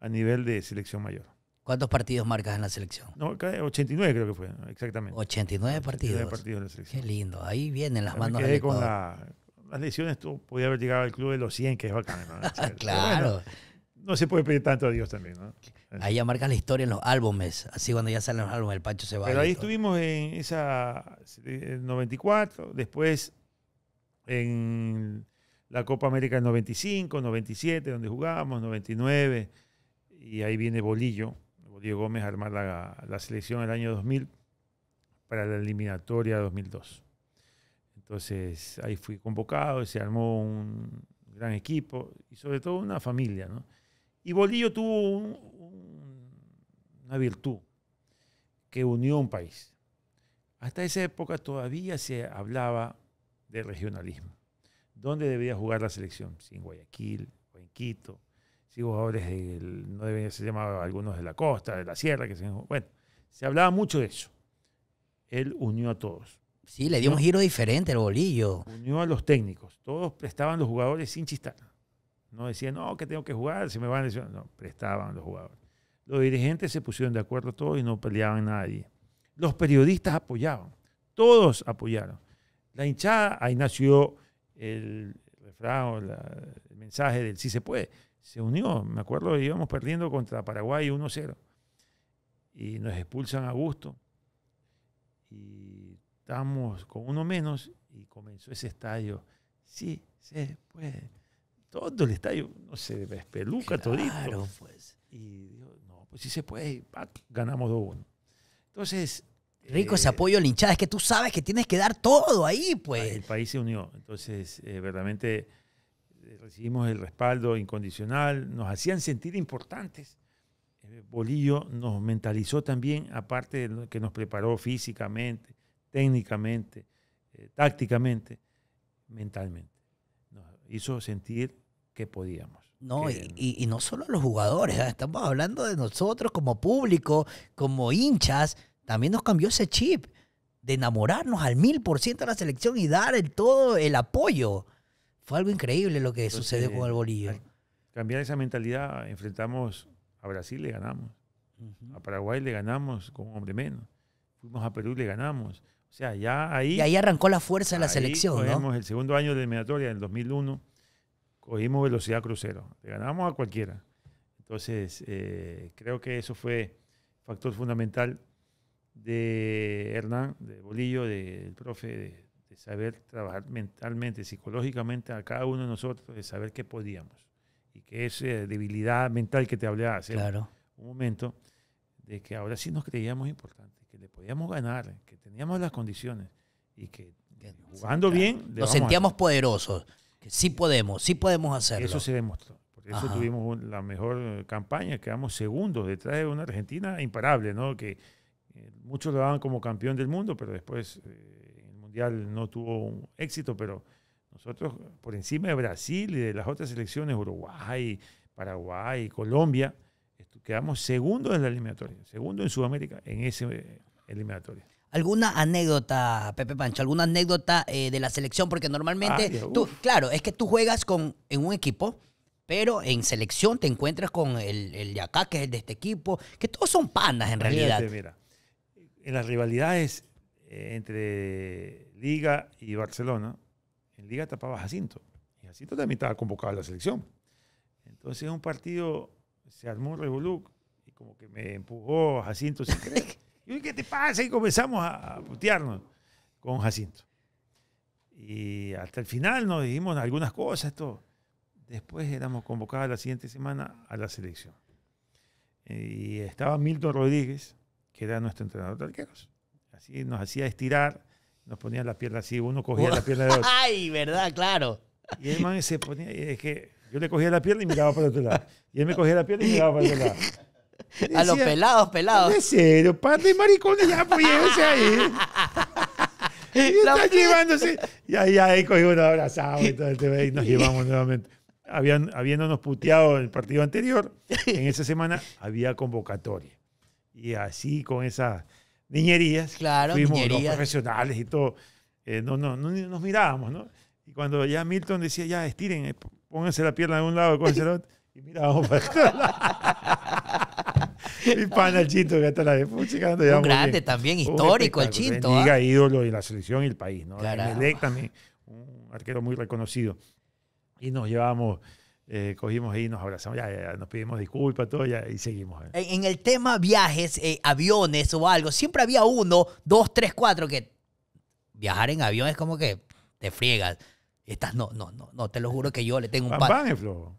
a nivel de selección mayor. ¿Cuántos partidos marcas en la selección? No, 89 creo que fue, exactamente. 89, 89 partidos. en la selección. Qué lindo, ahí vienen las manos. con las lesiones, tú podías haber llegado al club de los 100, que es bacán. ¿no? claro. no se puede pedir tanto a Dios también, ¿no? Ahí ya marcas la historia en los álbumes, así cuando ya salen los álbumes, el Pancho se va. Pero ahí estuvimos en esa en 94, después en la Copa América del 95, 97, donde jugábamos, 99, y ahí viene Bolillo, Diego Gómez armar la, selección selección el año 2000 para la eliminatoria 2002. Entonces ahí fui convocado, se armó un gran equipo y sobre todo una familia. Y Bolillo tuvo una virtud que unió un país. Hasta esa época todavía se hablaba de regionalismo. ¿Dónde debía jugar la selección? en Guayaquil o en Quito ¿sí? jugadores no se algunos de la costa, de la sierra, que se, bueno, se hablaba mucho de eso. Él unió a todos. Sí, le dio un giro diferente al bolillo. Unió a los técnicos. Todos prestaban los jugadores sin chistar. No decían, no, que tengo que jugar, se me van a decir. No, prestaban los jugadores. Los dirigentes se pusieron de acuerdo todos y no peleaban nadie. Los periodistas apoyaban. Todos apoyaron. La hinchada, ahí nació el refrán, el mensaje del sí se puede se unió. Me acuerdo íbamos perdiendo contra Paraguay 1-0 y nos expulsan a gusto y estamos con uno menos y comenzó ese estadio. Sí, se puede. Todo el estadio, no se sé, espeluca claro, Pues. Y dijo, no, pues sí se puede. ganamos 2-1. Entonces... Rico ese eh, apoyo linchada, es que tú sabes que tienes que dar todo ahí, pues. El país se unió. Entonces, eh, verdaderamente eh, recibimos el respaldo incondicional, nos hacían sentir importantes. Eh, Bolillo nos mentalizó también, aparte de que nos preparó físicamente, técnicamente, eh, tácticamente, mentalmente. Nos hizo sentir que podíamos. No, y, no solo los jugadores, estamos hablando de nosotros como público, como hinchas, también nos cambió ese chip de enamorarnos al mil por ciento de la selección y dar el todo el apoyo. Fue algo increíble lo que sucedió con el bolillo. cambiar esa mentalidad, enfrentamos a Brasil, le ganamos. A Paraguay le ganamos con un hombre menos. Fuimos a Perú y le ganamos. O sea, ya ahí. Y ahí arrancó la fuerza de la selección, ¿no? El segundo año de eliminatoria, en el 2001, cogimos velocidad crucero. Le ganamos a cualquiera. Entonces, eh, creo que eso fue factor fundamental de Hernán, de Bolillo, del profe, de, saber trabajar mentalmente, psicológicamente a cada uno de nosotros, de saber que podíamos. Y que esa debilidad mental que te hablé hace un momento, de que ahora sí nos creíamos importantes, que le podíamos ganar, que teníamos las condiciones y que, jugando bien... Nos sentíamos poderosos, que sí podemos, sí podemos hacerlo. Eso se demostró. Por eso tuvimos la mejor campaña, quedamos segundos detrás de una Argentina imparable, ¿no? Que eh, muchos lo daban como campeón del mundo, pero después... Eh, no tuvo un éxito, pero nosotros por encima de Brasil y de las otras selecciones, Uruguay, Paraguay, Colombia, quedamos segundo en la eliminatoria, segundo en Sudamérica en ese eh, eliminatoria. ¿Alguna anécdota, Pepe Pancho? ¿Alguna anécdota eh, de la selección? Porque normalmente, tú, claro, es que tú juegas con, en un equipo, pero en selección te encuentras con el, de acá, que es de este equipo, que todos son panas en realidad. en las rivalidades eh, entre Liga y Barcelona, en Liga tapaba Jacinto. Y Jacinto también estaba convocado a la selección. Entonces, un partido se armó un revoluc y como que me empujó Jacinto Y ¿qué te pasa? Y comenzamos a putearnos con Jacinto. Y hasta el final nos dijimos algunas cosas, todo. Después éramos convocados la siguiente semana a la selección. Y estaba Milton Rodríguez, que era nuestro entrenador de arqueros nos hacía estirar, nos ponían la pierna así, uno cogía la pierna de otro. ¡Ay, verdad, claro! Y el man se ponía, es que yo le cogía la pierna y miraba para el otro lado. Y él me cogía la pierna y miraba para el otro lado. a los pelados, pelados. de serio, par de maricones ya, pues ahí. y está llevándose. Y ahí, ahí cogí un abrazado y todo el TV nos llevamos nuevamente. Habían, habiéndonos puteado el partido anterior, en esa semana había convocatoria. Y así con esa niñerías. Claro, Fuimos niñerías. Los profesionales y todo. Eh, no, no, nos mirábamos, ¿no? Y cuando ya Milton decía, ya, estiren, eh, pónganse la pierna de un lado, pónganse la otro y mirábamos para otro y pana el Chinto que la Un grande también, histórico el Chinto. Liga, ¿ah? ídolo de la selección y el país, ¿no? un arquero muy reconocido. Y nos llevábamos eh, cogimos ahí, nos abrazamos, ya, nos pedimos disculpas, todo, y seguimos. Eh. En, el tema viajes, eh, aviones o algo, siempre había uno, dos, tres, cuatro, que viajar en avión es como que te friegas. Estas no, no, no, no, te lo juro que yo le tengo un pan. pan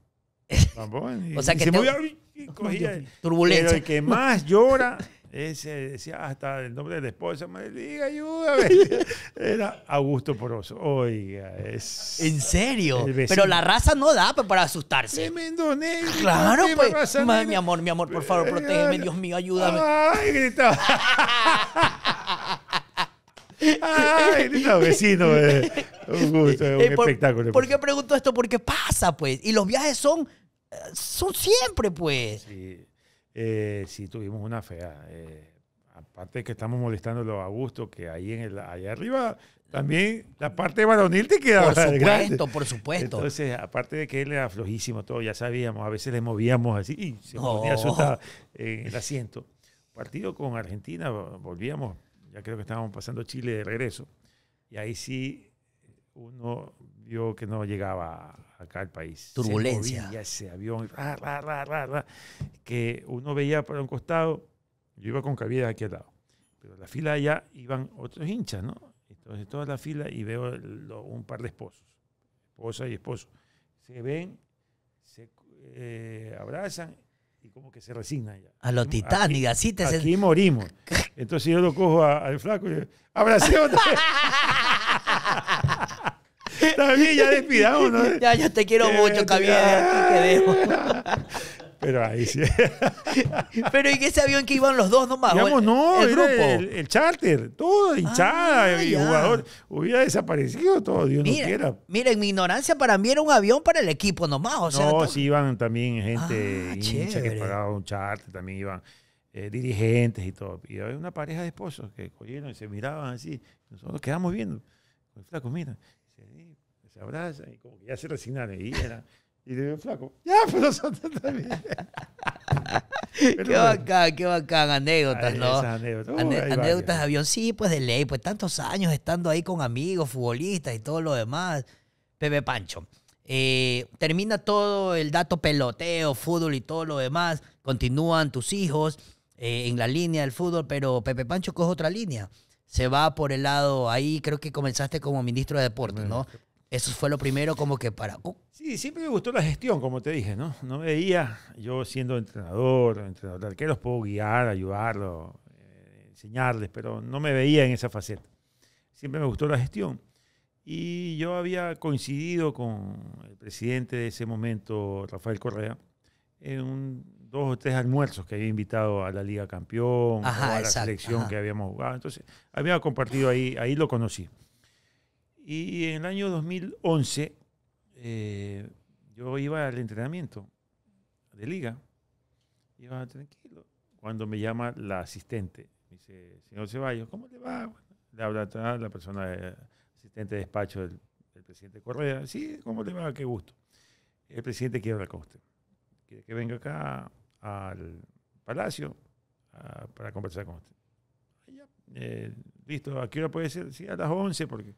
o sea que y se Y cogía... turbulencia. Pero el que más llora Ese decía hasta el nombre de la esposa, me diga, ayúdame. Era Augusto Poroso. Oiga, es. ¿En serio? Pero la raza no da para asustarse. Tremendo negro. Claro, pues. mi amor, mi amor, por favor, protégeme, Dios mío, ayúdame. Ay, gritaba. Ay, no, vecino, eh. un gusto, eh, un por, espectáculo. ¿Por pues. qué pregunto esto? Porque pasa, pues. Y los viajes son, eh, son siempre, pues. Sí si eh, sí tuvimos una fea. Eh, aparte que estamos molestándolo a gusto, que ahí en el, allá arriba también la parte varonil te queda. Por supuesto, por supuesto. Entonces, aparte de que él era flojísimo todo, ya sabíamos, a veces le movíamos así y se ponía en el asiento. Partido con Argentina, volvíamos, ya creo que estábamos pasando Chile de regreso, y ahí sí uno vio que no llegaba acá al país. Turbulencia. Se ese avión, que uno veía por un costado, yo iba con cabida aquí al lado, pero la fila allá iban otros hinchas, ¿no? Entonces toda la fila y veo un par de esposos, esposa y esposo. Se ven, se eh, abrazan y como que se resignan ya. A los titanes así te Aquí morimos. Entonces yo lo cojo al flaco y le Está ya despidamos, ¿no? Ya, yo te quiero mucho, Javier. Te Pero ahí sí. Pero en ese avión que iban los dos nomás. Digamos, no, el, grupo. El, charter, todo, hinchada, ah, jugador. Hubiera desaparecido todo, Dios no quiera. Mira, en mi ignorancia, para mí era un avión para el equipo nomás. O sea, no, sí iban también gente ah, hincha que pagaba un charter, también iban eh, dirigentes y todo. Y había una pareja de esposos que cogieron y se miraban así. Nosotros quedamos viendo. la comida se abrazan y como ya se resignaron. Y, era, y de flaco, ya, pero pues, nosotros también. qué bacán, qué bacán, anécdotas, ¿no? anécdotas, de avión, sí, pues de ley, pues tantos años estando ahí con amigos, futbolistas y todo lo demás. Pepe Pancho. Eh, termina todo el dato peloteo, fútbol y todo lo demás. Continúan tus hijos eh, en la línea del fútbol, pero Pepe Pancho coge otra línea. Se va por el lado, ahí creo que comenzaste como ministro de deportes, ¿no? Eso fue lo primero como que para... Uh. Sí, siempre me gustó la gestión, como te dije, ¿no? No veía, yo siendo entrenador, entrenador de arqueros, puedo guiar, ayudarlo, eh, enseñarles, pero no me veía en esa faceta. Siempre me gustó la gestión. Y yo había coincidido con el presidente de ese momento, Rafael Correa, en un, dos o tres almuerzos que había invitado a la Liga Campeón, a la selección que habíamos jugado. Entonces, había compartido ahí, ahí lo conocí. Y en el año 2011 eh, yo iba al entrenamiento de liga. Iba tranquilo. Cuando me llama la asistente, me dice, señor Ceballos, ¿cómo le va? le habla a la persona, eh, asistente de despacho del, presidente Correa. Sí, ¿cómo le va? Qué gusto. El presidente quiere hablar con usted. Quiere que venga acá al palacio para conversar con usted. Ah, eh, listo, ¿a qué hora puede ser? Sí, a las 11, porque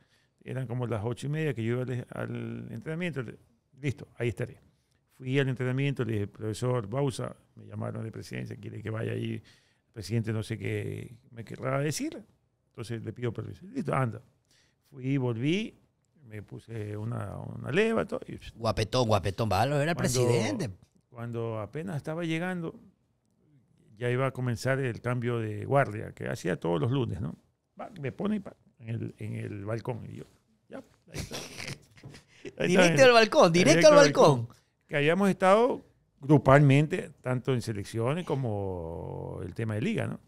eran como las ocho y media que yo iba al, entrenamiento. listo, ahí estaré. Fui al entrenamiento, le dije, profesor Bausa, me llamaron de presidencia, quiere que vaya ahí. El presidente no sé qué me querrá decir. Entonces le pido permiso. Listo, anda. Fui, volví, me puse una, una leva. Todo, y, guapetón, guapetón, va, era al presidente. Cuando apenas estaba llegando, ya iba a comenzar el cambio de guardia, que hacía todos los lunes, ¿no? me pone en el, en el balcón. Y yo, directo al balcón, directo, al balcón. Que hayamos estado grupalmente, tanto en selecciones como el tema de liga, ¿no?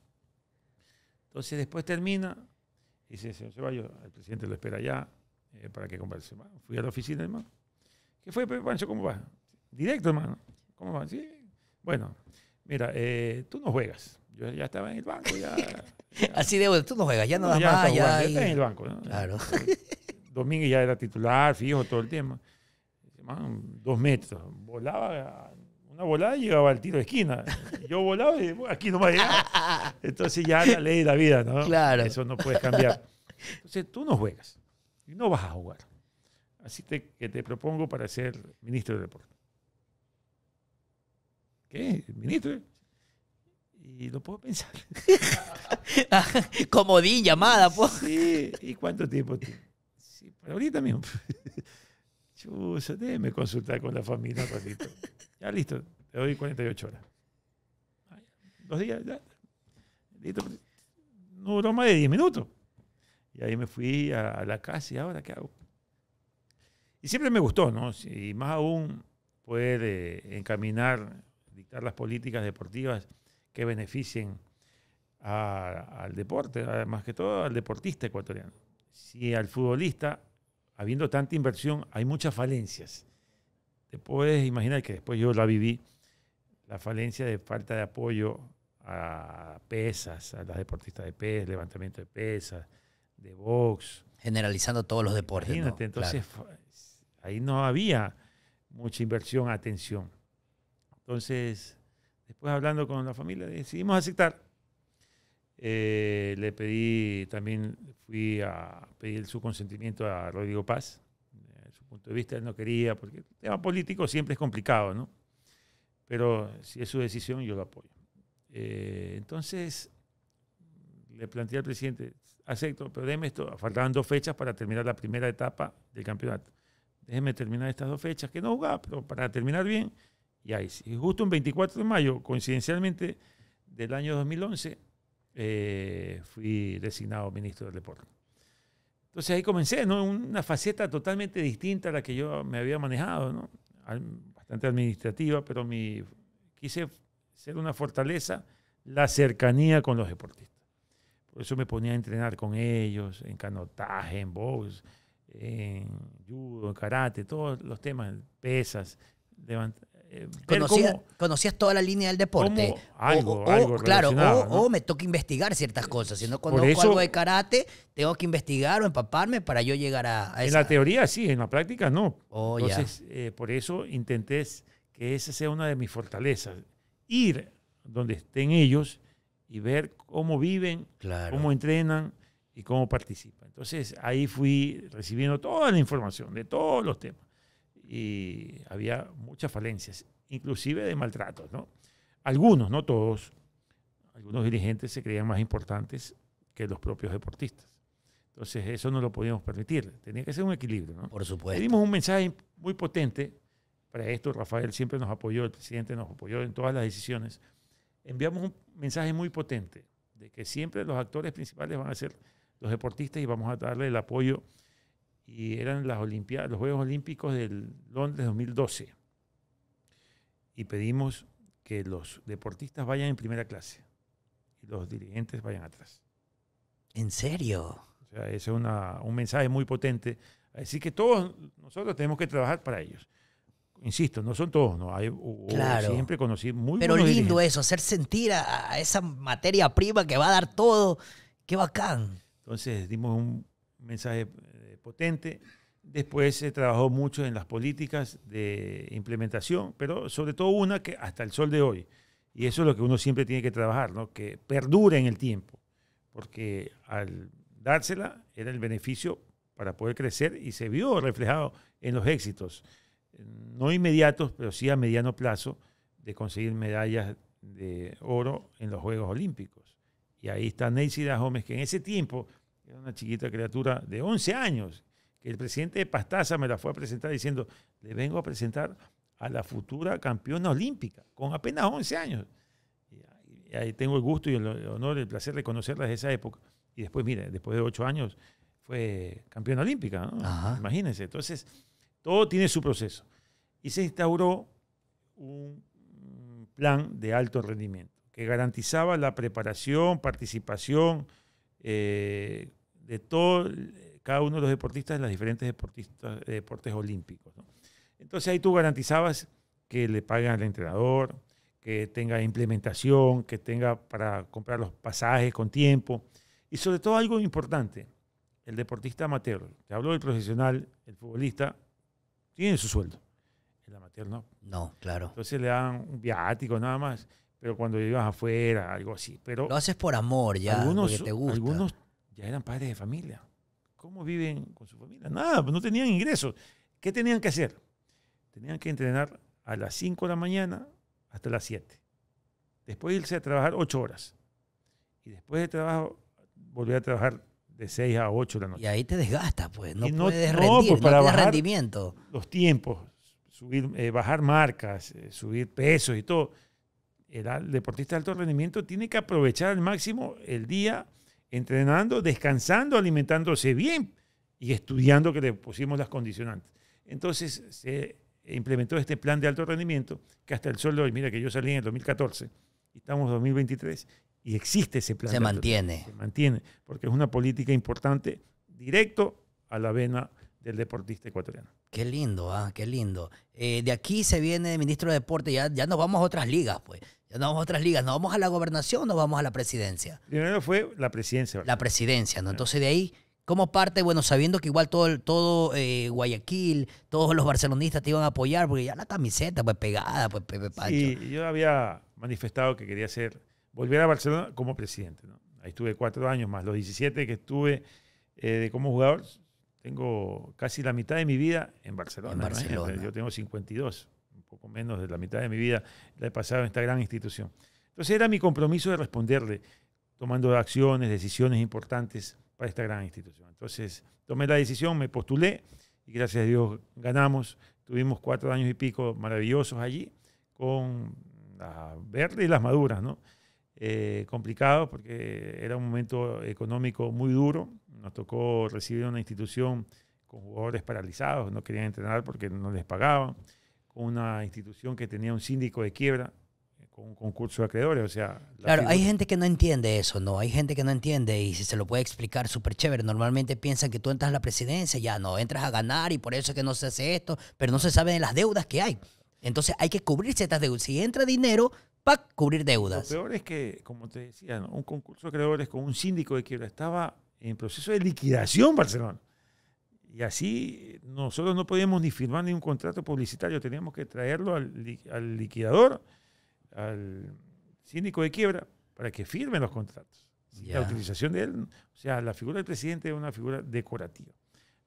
Entonces después termina, y dice, señor Ceballos, el presidente lo espera allá eh, para que converse. fui a la oficina, hermano. ¿Qué fue, Pancho? Pues, ¿Cómo va? Directo, hermano. ¿Cómo va? Sí. Bueno, mira, eh, tú no juegas. Yo ya estaba en el banco, ya. Así de tú no juegas, ya no, más. ya, en el banco, ¿no? Claro. Este, Domínguez ya era titular, fijo, todo el tiempo, dos metros. Volaba, una volada y llegaba al tiro de esquina. Yo volaba y aquí no me Entonces ya la ley de la vida, ¿no? Claro. Eso no puedes cambiar. Entonces tú no juegas y no vas a jugar. Así que te propongo para ser ministro de deporte. ¿Qué? ¿Ministro? Y lo puedo pensar. Comodín, llamada, pues. Sí, ¿y cuánto tiempo? Tiene? Sí, ahorita mismo. déjeme consultar con la familia un Ya listo, te doy 48 horas. Dos días, ya. Listo. No duró más de 10 minutos. Y ahí me fui a, la casa y ahora, ¿qué hago? Y siempre me gustó, ¿no? Y más aún puede eh, encaminar, dictar las políticas deportivas que beneficien al deporte, más que todo al deportista ecuatoriano si al futbolista, habiendo tanta inversión, hay muchas falencias. Te puedes imaginar que después yo la viví, la falencia de falta de apoyo a pesas, a las deportistas de pesas, levantamiento de pesas, de box. Generalizando todos los deportes. entonces ahí no había mucha inversión, atención. Entonces, después hablando con la familia, decidimos aceptar eh, le pedí, también fui a pedir su consentimiento a Rodrigo Paz. Eh, su punto de vista él no quería, porque el tema político siempre es complicado, ¿no? Pero si es su decisión, yo lo apoyo. Eh, entonces, le planteé al presidente, acepto, pero déme esto, faltaban dos fechas para terminar la primera etapa del campeonato. Déjeme terminar estas dos fechas, que no jugaba, pero para terminar bien, y ahí sí. Justo un 24 de mayo, coincidencialmente del año 2011, eh, fui designado ministro del deporte. Entonces ahí comencé, ¿no? Una faceta totalmente distinta a la que yo me había manejado, Bastante administrativa, pero mi, quise ser una fortaleza la cercanía con los deportistas. Por eso me ponía a entrenar con ellos, en canotaje, en box, en judo, en karate, todos los temas, pesas, levantar. Eh, conocías toda la línea del deporte. Algo, o, algo claro, o, me toca investigar ciertas cosas. Si no conozco algo de karate, tengo que investigar o empaparme para yo llegar a, En la teoría sí, en la práctica no. Oh, Entonces, eh, por eso intenté que esa sea una de mis fortalezas. Ir donde estén ellos y ver cómo viven, cómo entrenan y cómo participan. Entonces ahí fui recibiendo toda la información de todos los temas y había muchas falencias, inclusive de maltratos, ¿no? Algunos, no todos, algunos dirigentes se creían más importantes que los propios deportistas. Entonces eso no lo podíamos permitir, tenía que ser un equilibrio, ¿no? Por supuesto. dimos un mensaje muy potente para esto, Rafael siempre nos apoyó, el presidente nos apoyó en todas las decisiones. Enviamos un mensaje muy potente de que siempre los actores principales van a ser los deportistas y vamos a darle el apoyo y eran las Olimpiadas, los Juegos Olímpicos del Londres 2012. Y pedimos que los deportistas vayan en primera clase y los dirigentes vayan atrás. ¿En serio? O sea, ese es un mensaje muy potente. Así que todos nosotros tenemos que trabajar para ellos. Insisto, no son todos, no hay siempre conocí muy Pero lindo eso, hacer sentir a esa materia prima que va a dar todo, qué bacán. Entonces dimos un mensaje potente. Después se trabajó mucho en las políticas de implementación, pero sobre todo una que hasta el sol de hoy, y eso es lo que uno siempre tiene que trabajar, ¿no? que perdure en el tiempo, porque al dársela era el beneficio para poder crecer y se vio reflejado en los éxitos, no inmediatos, pero sí a mediano plazo, de conseguir medallas de oro en los Juegos Olímpicos. Y ahí está Neisy Gómez, que en ese tiempo era una chiquita criatura de 11 años, que el presidente de Pastaza me la fue a presentar diciendo, le vengo a presentar a la futura campeona olímpica, con apenas 11 años. Y ahí tengo el gusto y el honor, el placer de conocerla desde esa época. Y después, mire, después de 8 años fue campeona olímpica, ¿no? Imagínense. Entonces, todo tiene su proceso. Y se instauró un plan de alto rendimiento que garantizaba la preparación, participación, eh, de todo, eh, cada uno de los deportistas de las diferentes deportistas, eh, deportes olímpicos. Entonces ahí tú garantizabas que le paguen al entrenador, que tenga implementación, que tenga para comprar los pasajes con tiempo. Y sobre todo algo importante, el deportista amateur, te hablo del profesional, el futbolista, tiene su sueldo. El amateur no. No, claro. Entonces le dan un viático nada más, pero cuando llevas afuera, algo así. Pero Lo haces por amor ya, algunos, porque te gusta. Algunos ya eran padres de familia. ¿Cómo viven con su familia? Nada, pues no tenían ingresos. ¿Qué tenían que hacer? Tenían que entrenar a las 5 de la mañana hasta las 7. Después irse a trabajar 8 horas. Y después de trabajo, volver a trabajar de 6 a 8 de la noche. Y ahí te desgasta, pues. No, no puedes rendir, pues, no, pues para rendimiento. Los tiempos, subir, eh, bajar marcas, eh, subir pesos y todo. el deportista de alto rendimiento tiene que aprovechar al máximo el día entrenando, descansando, alimentándose bien y estudiando que le pusimos las condicionantes. Entonces se implementó este plan de alto rendimiento que hasta el sol de hoy, mira que yo salí en el 2014 y estamos en 2023 y existe ese plan. Se mantiene. se mantiene, porque es una política importante directo a la vena del deportista ecuatoriano. Qué lindo, ah, qué lindo. Eh, de aquí se viene el ministro de Deporte, ya, ya nos vamos a otras ligas, pues. Ya nos vamos a otras ligas, nos vamos a la gobernación o nos vamos a la presidencia. Primero fue la presidencia. ¿verdad? La presidencia, ¿no? Entonces de ahí, ¿cómo parte? Bueno, sabiendo que igual todo, todo eh, Guayaquil, todos los barcelonistas te iban a apoyar, porque ya la camiseta, pues pegada, pues Pepe Sí, yo había manifestado que quería ser, volver a Barcelona como presidente, ¿no? Ahí estuve cuatro años más, los 17 que estuve eh, como jugador, tengo casi la mitad de mi vida en Barcelona. ¿eh? Yo tengo 52, un poco menos de la mitad de mi vida la he pasado en esta gran institución. Entonces era mi compromiso de responderle, tomando acciones, decisiones importantes para esta gran institución. Entonces tomé la decisión, me postulé y gracias a Dios ganamos. Tuvimos cuatro años y pico maravillosos allí, con las verdes y las maduras, ¿no? Eh, complicado porque era un momento económico muy duro, nos tocó recibir una institución con jugadores paralizados, no querían entrenar porque no les pagaban, con una institución que tenía un síndico de quiebra, eh, con un concurso de acreedores, o sea... Claro, hay gente que no entiende eso, ¿no? Hay gente que no entiende y si se lo puede explicar súper chévere, normalmente piensan que tú entras a la presidencia, ya no, entras a ganar y por eso es que no se hace esto, pero no se sabe de las deudas que hay. Entonces hay que cubrirse estas deudas. Si entra dinero, para cubrir deudas. Lo peor es que, como te decía, un concurso de acreedores con un síndico de quiebra estaba en proceso de liquidación Barcelona. Y así nosotros no podíamos ni firmar ni un contrato publicitario, teníamos que traerlo al, liquidador, al síndico de quiebra, para que firme los contratos. La utilización de él, o sea, la figura del presidente es una figura decorativa.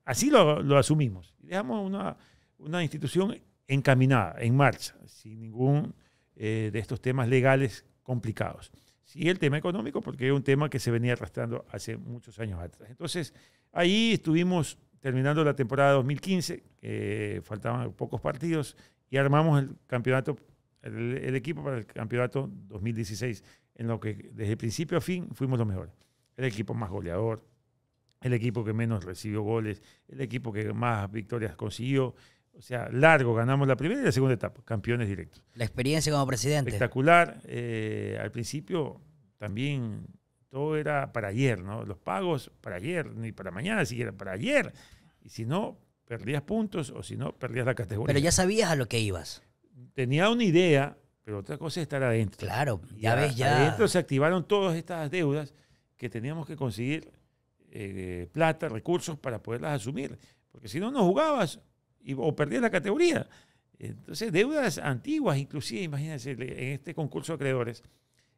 Así lo, lo asumimos. Dejamos una, una, institución encaminada, en marcha, sin ningún eh, de estos temas legales complicados y el tema económico, porque es un tema que se venía arrastrando hace muchos años atrás. Entonces, ahí estuvimos terminando la temporada 2015, faltaban pocos partidos, y armamos el campeonato, el, el, equipo para el campeonato 2016, en lo que desde principio a fin fuimos los mejores. El equipo más goleador, el equipo que menos recibió goles, el equipo que más victorias consiguió, o sea, largo, ganamos la primera y la segunda etapa, campeones directos. La experiencia como presidente. Espectacular. Eh, al principio también todo era para ayer, ¿no? Los pagos para ayer, ni para mañana si era para ayer. Y si no, perdías puntos o si no, perdías la categoría. Pero ya sabías a lo que ibas. Tenía una idea, pero otra cosa es estar adentro. Claro, ya, ves, ya. Adentro se activaron todas estas deudas que teníamos que conseguir eh, plata, recursos para poderlas asumir. Porque si no, no jugabas o perdía la categoría. Entonces, deudas antiguas, inclusive, imagínense, en este concurso de acreedores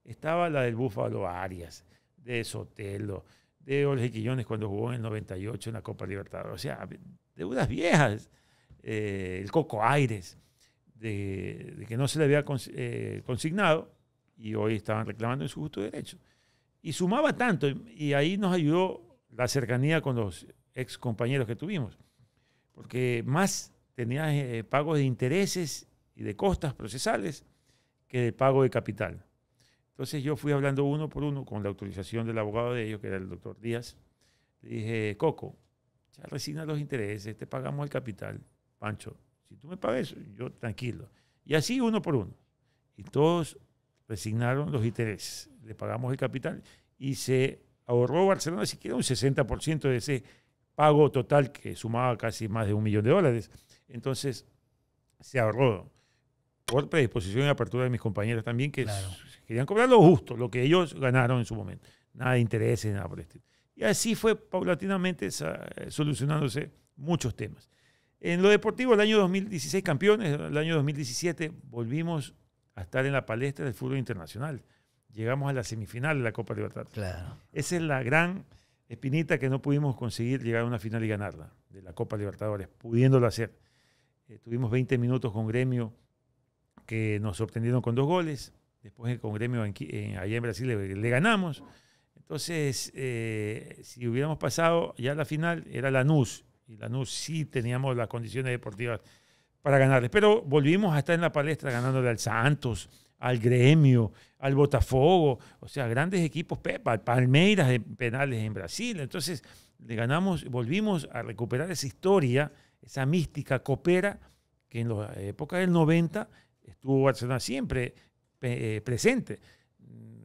estaba la del Búfalo Arias, de Sotelo, de Jorge Quillones cuando jugó en el 98 en la Copa Libertadores. O sea, deudas viejas. Eh, el Coco Aires, de, que no se le había eh, consignado y hoy estaban reclamando en su justo derecho. Y sumaba tanto, y, ahí nos ayudó la cercanía con los ex compañeros que tuvimos porque más tenía eh, pagos de intereses y de costas procesales que de pago de capital. Entonces yo fui hablando uno por uno con la autorización del abogado de ellos, que era el doctor Díaz. Le dije, Coco, ya resigna los intereses, te pagamos el capital. Pancho, si tú me pagas yo tranquilo. Y así uno por uno. Y todos resignaron los intereses, le pagamos el capital y se ahorró Barcelona siquiera un 60% de ese pago total que sumaba casi más de un millón de dólares. Entonces, se ahorró por predisposición y apertura de mis compañeros también, que querían cobrar lo justo, lo que ellos ganaron en su momento. Nada de intereses, nada por este, Y así fue paulatinamente solucionándose muchos temas. En lo deportivo, el año 2016 campeones, el año 2017 volvimos a estar en la palestra del fútbol internacional. Llegamos a la semifinal de la Copa Libertadores. Claro. Esa es la gran Espinita que no pudimos conseguir llegar a una final y ganarla de la Copa Libertadores, pudiéndolo hacer. Eh, tuvimos 20 minutos con Gremio que nos sorprendieron con dos goles. Después eh, con Gremio allá en Brasil le, ganamos. Entonces, eh, si hubiéramos pasado ya la final, era Lanús. Y Lanús sí teníamos las condiciones deportivas para ganarles. Pero volvimos a estar en la palestra ganándole al Santos, al Gremio, al Botafogo, o sea, grandes equipos, Palmeiras de penales en Brasil. Entonces, le ganamos, volvimos a recuperar esa historia, esa mística copera que en la época del 90 estuvo Barcelona siempre eh, presente.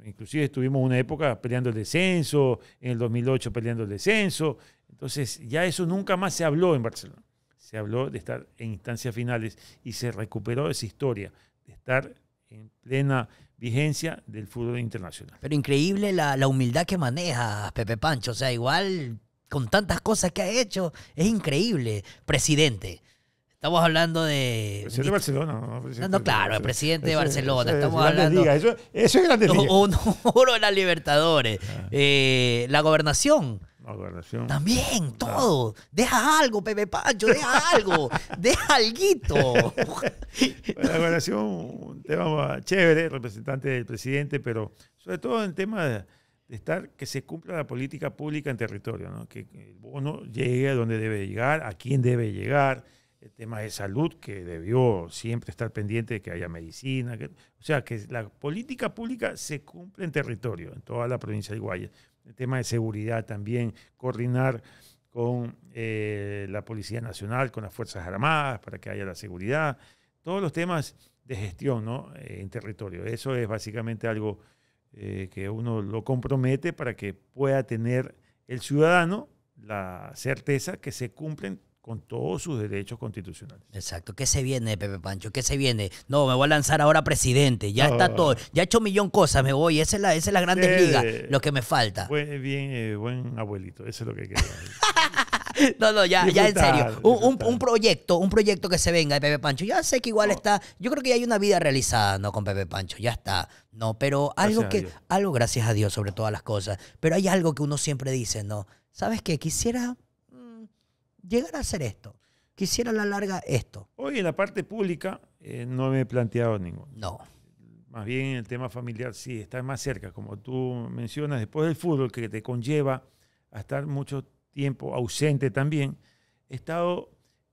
Inclusive estuvimos una época peleando el descenso, en el 2008 peleando el descenso. Entonces, ya eso nunca más se habló en Barcelona. Se habló de estar en instancias finales y se recuperó esa historia, de estar en plena vigencia del fútbol internacional. Pero increíble la, la humildad que maneja Pepe Pancho. O sea, igual con tantas cosas que ha hecho, es increíble, presidente. Estamos hablando de. Presidente de Barcelona, ¿no? Presidente no, claro, el presidente de Barcelona. Eso, Estamos hablando. eso, es grande. Un, oro de las Libertadores. Ah. Eh, la gobernación. También, ah. todo. Deja algo, Pepe Pancho, deja algo. deja alguito. la un tema chévere, representante del presidente, pero sobre todo en tema de, estar, que se cumpla la política pública en territorio, que el bono llegue a donde debe llegar, a quién debe llegar el tema de salud, que debió siempre estar pendiente de que haya medicina. o sea, que la política pública se cumple en territorio, en toda la provincia de Guayas el tema de seguridad también, coordinar con eh, la Policía Nacional, con las Fuerzas Armadas, para que haya la seguridad, todos los temas de gestión ¿no? Eh, en territorio. Eso es básicamente algo eh, que uno lo compromete para que pueda tener el ciudadano la certeza que se cumplen con todos sus derechos constitucionales. Exacto. ¿Qué se viene, Pepe Pancho? ¿Qué se viene? No, me voy a lanzar ahora presidente. Ya está ah. todo. Ya he hecho un millón cosas. Me voy. Esa es la, esa es la Lo que me falta. Buen, bien, eh, buen abuelito. Eso es lo que quiero. no, no, ya, ya en serio. Un, proyecto, un proyecto que se venga de Pepe Pancho. Ya sé que igual está. Yo creo que ya hay una vida realizada, ¿no? Con Pepe Pancho, ya está. No, pero algo que. Algo, gracias a Dios, sobre todas las cosas. Pero hay algo que uno siempre dice, ¿no? ¿Sabes qué? Quisiera Llegar a hacer esto, quisiera a la larga esto. Hoy en la parte pública eh, no me he planteado ninguno. No. Más bien en el tema familiar sí, está más cerca, como tú mencionas, después del fútbol que te conlleva a estar mucho tiempo ausente también, he estado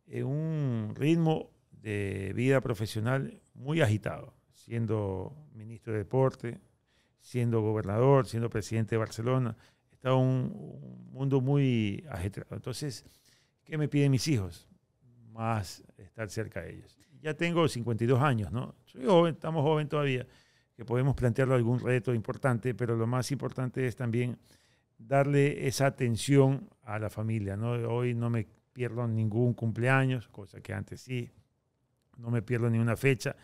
en un ritmo de vida profesional muy agitado, siendo ministro de deporte, siendo gobernador, siendo presidente de Barcelona, está un, un mundo muy agitado. Entonces, ¿Qué me piden mis hijos? Más estar cerca de ellos. Ya tengo 52 años, ¿no? Soy joven, estamos joven todavía, que podemos plantearlo algún reto importante, pero lo más importante es también darle esa atención a la familia, ¿no? Hoy no me pierdo ningún cumpleaños, cosa que antes sí, no me pierdo ni una fecha,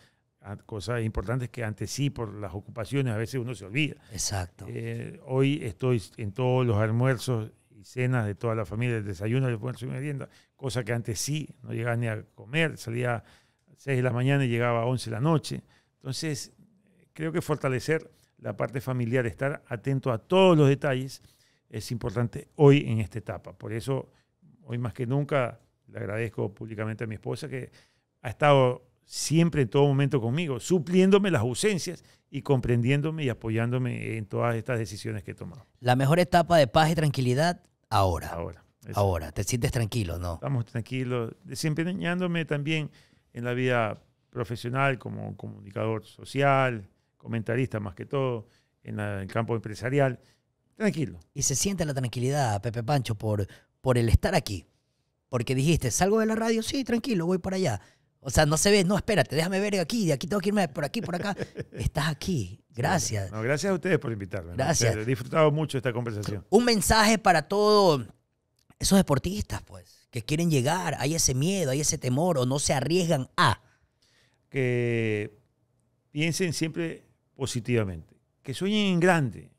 cosas importantes que antes sí, por las ocupaciones, a veces uno se olvida. Exacto. Eh, hoy estoy en todos los almuerzos cenas de toda la familia, el desayuno, el almuerzo y merienda, cosa que antes sí, no llegaba ni a comer, salía a 6 de la mañana y llegaba a 11 de la noche. Entonces, creo que fortalecer la parte familiar, estar atento a todos los detalles, es importante hoy en esta etapa. Por eso, hoy más que nunca, le agradezco públicamente a mi esposa que ha estado siempre en todo momento conmigo, supliéndome las ausencias y comprendiéndome y apoyándome en todas estas decisiones que he tomado. La mejor etapa de paz y tranquilidad Ahora. Ahora. Ahora. Te sientes tranquilo, ¿no? Estamos tranquilos. Desempeñándome también en la vida profesional como comunicador social, comentarista más que todo, en, en el campo empresarial. Tranquilo. Y se siente la tranquilidad, Pepe Pancho, por, por el estar aquí. Porque dijiste, salgo de la radio, sí, tranquilo, voy para allá. O sea, no se ve, no, espérate, déjame ver aquí, de aquí tengo que irme por aquí, por acá. Estás aquí. Gracias. gracias a ustedes por invitarme. Gracias. He disfrutado mucho esta conversación. Un mensaje para todos esos deportistas, pues, que quieren llegar, hay ese miedo, hay ese temor o no se arriesgan a. Que piensen siempre positivamente, que sueñen en grande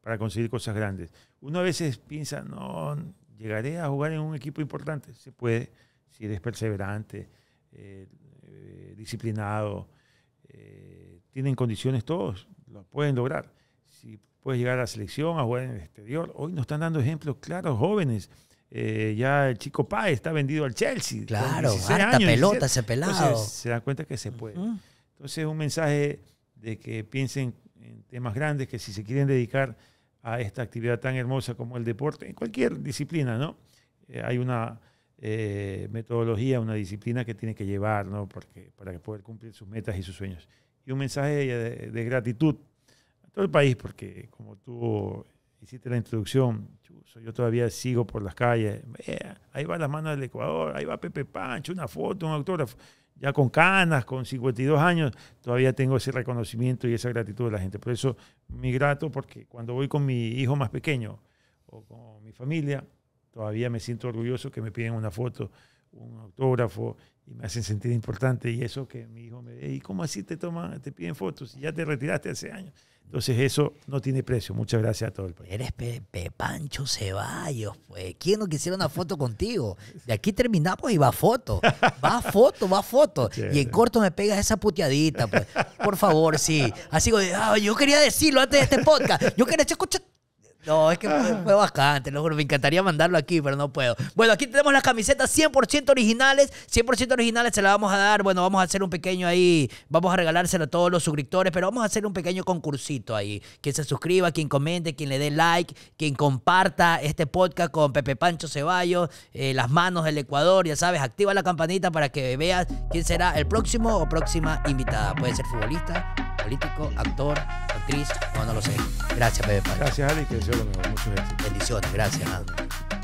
para conseguir cosas grandes. Uno a veces piensa, no, llegaré a jugar en un equipo importante. Se puede, si eres perseverante eh, eh, disciplinado eh, tienen condiciones todos, lo pueden lograr. Si puedes llegar a la selección, a jugar en el exterior, hoy nos están dando ejemplos claros jóvenes. ya el chico Páez está vendido al Chelsea. Claro, harta años, pelota pelado. se dan cuenta que se puede. Entonces, un mensaje de que piensen en temas grandes, que si se quieren dedicar a esta actividad tan hermosa como el deporte, en cualquier disciplina, ¿no? hay una eh, metodología, una disciplina que tiene que llevar ¿no? Porque, para poder cumplir sus metas y sus sueños. Y un mensaje de, gratitud a todo el país, porque como tú hiciste la introducción, yo todavía sigo por las calles, ahí va las manos del Ecuador, ahí va Pepe Pancho, una foto, un autógrafo, ya con canas, con 52 años, todavía tengo ese reconocimiento y esa gratitud de la gente. Por eso me grato porque cuando voy con mi hijo más pequeño o con mi familia, todavía me siento orgulloso que me piden una foto, un autógrafo y me hacen sentir importante. Y eso que mi hijo me dice, ¿y cómo así te toman, te piden fotos? Y ya te retiraste hace años. Entonces eso no tiene precio. Muchas gracias a todo el país. Eres Pepancho Pancho Ceballos, pues. ¿Quién no quisiera una foto contigo? De aquí terminamos y va foto. Va foto, va foto. Y en corto me pegas esa puteadita, pues. Por favor, sí. Así, que ah, yo quería decirlo antes de este podcast. Yo quería escuchar no, es que fue, bastante. Me encantaría mandarlo aquí, pero no puedo. Bueno, aquí tenemos las camisetas 100% originales. 100% originales se las vamos a dar. Bueno, vamos a hacer un pequeño ahí. Vamos a regalárselo a todos los suscriptores, pero vamos a hacer un pequeño concursito ahí. Quien se suscriba, quien comente, quien le dé like, quien comparta este podcast con Pepe Pancho Ceballos, eh, Las Manos del Ecuador, ya sabes, activa la campanita para que veas quién será el próximo o próxima invitada. Puede ser futbolista, político, actor, actriz, o no, lo sé. Gracias, Pepe Pancho. Gracias, Alex. Muchas Bendiciones, gracias.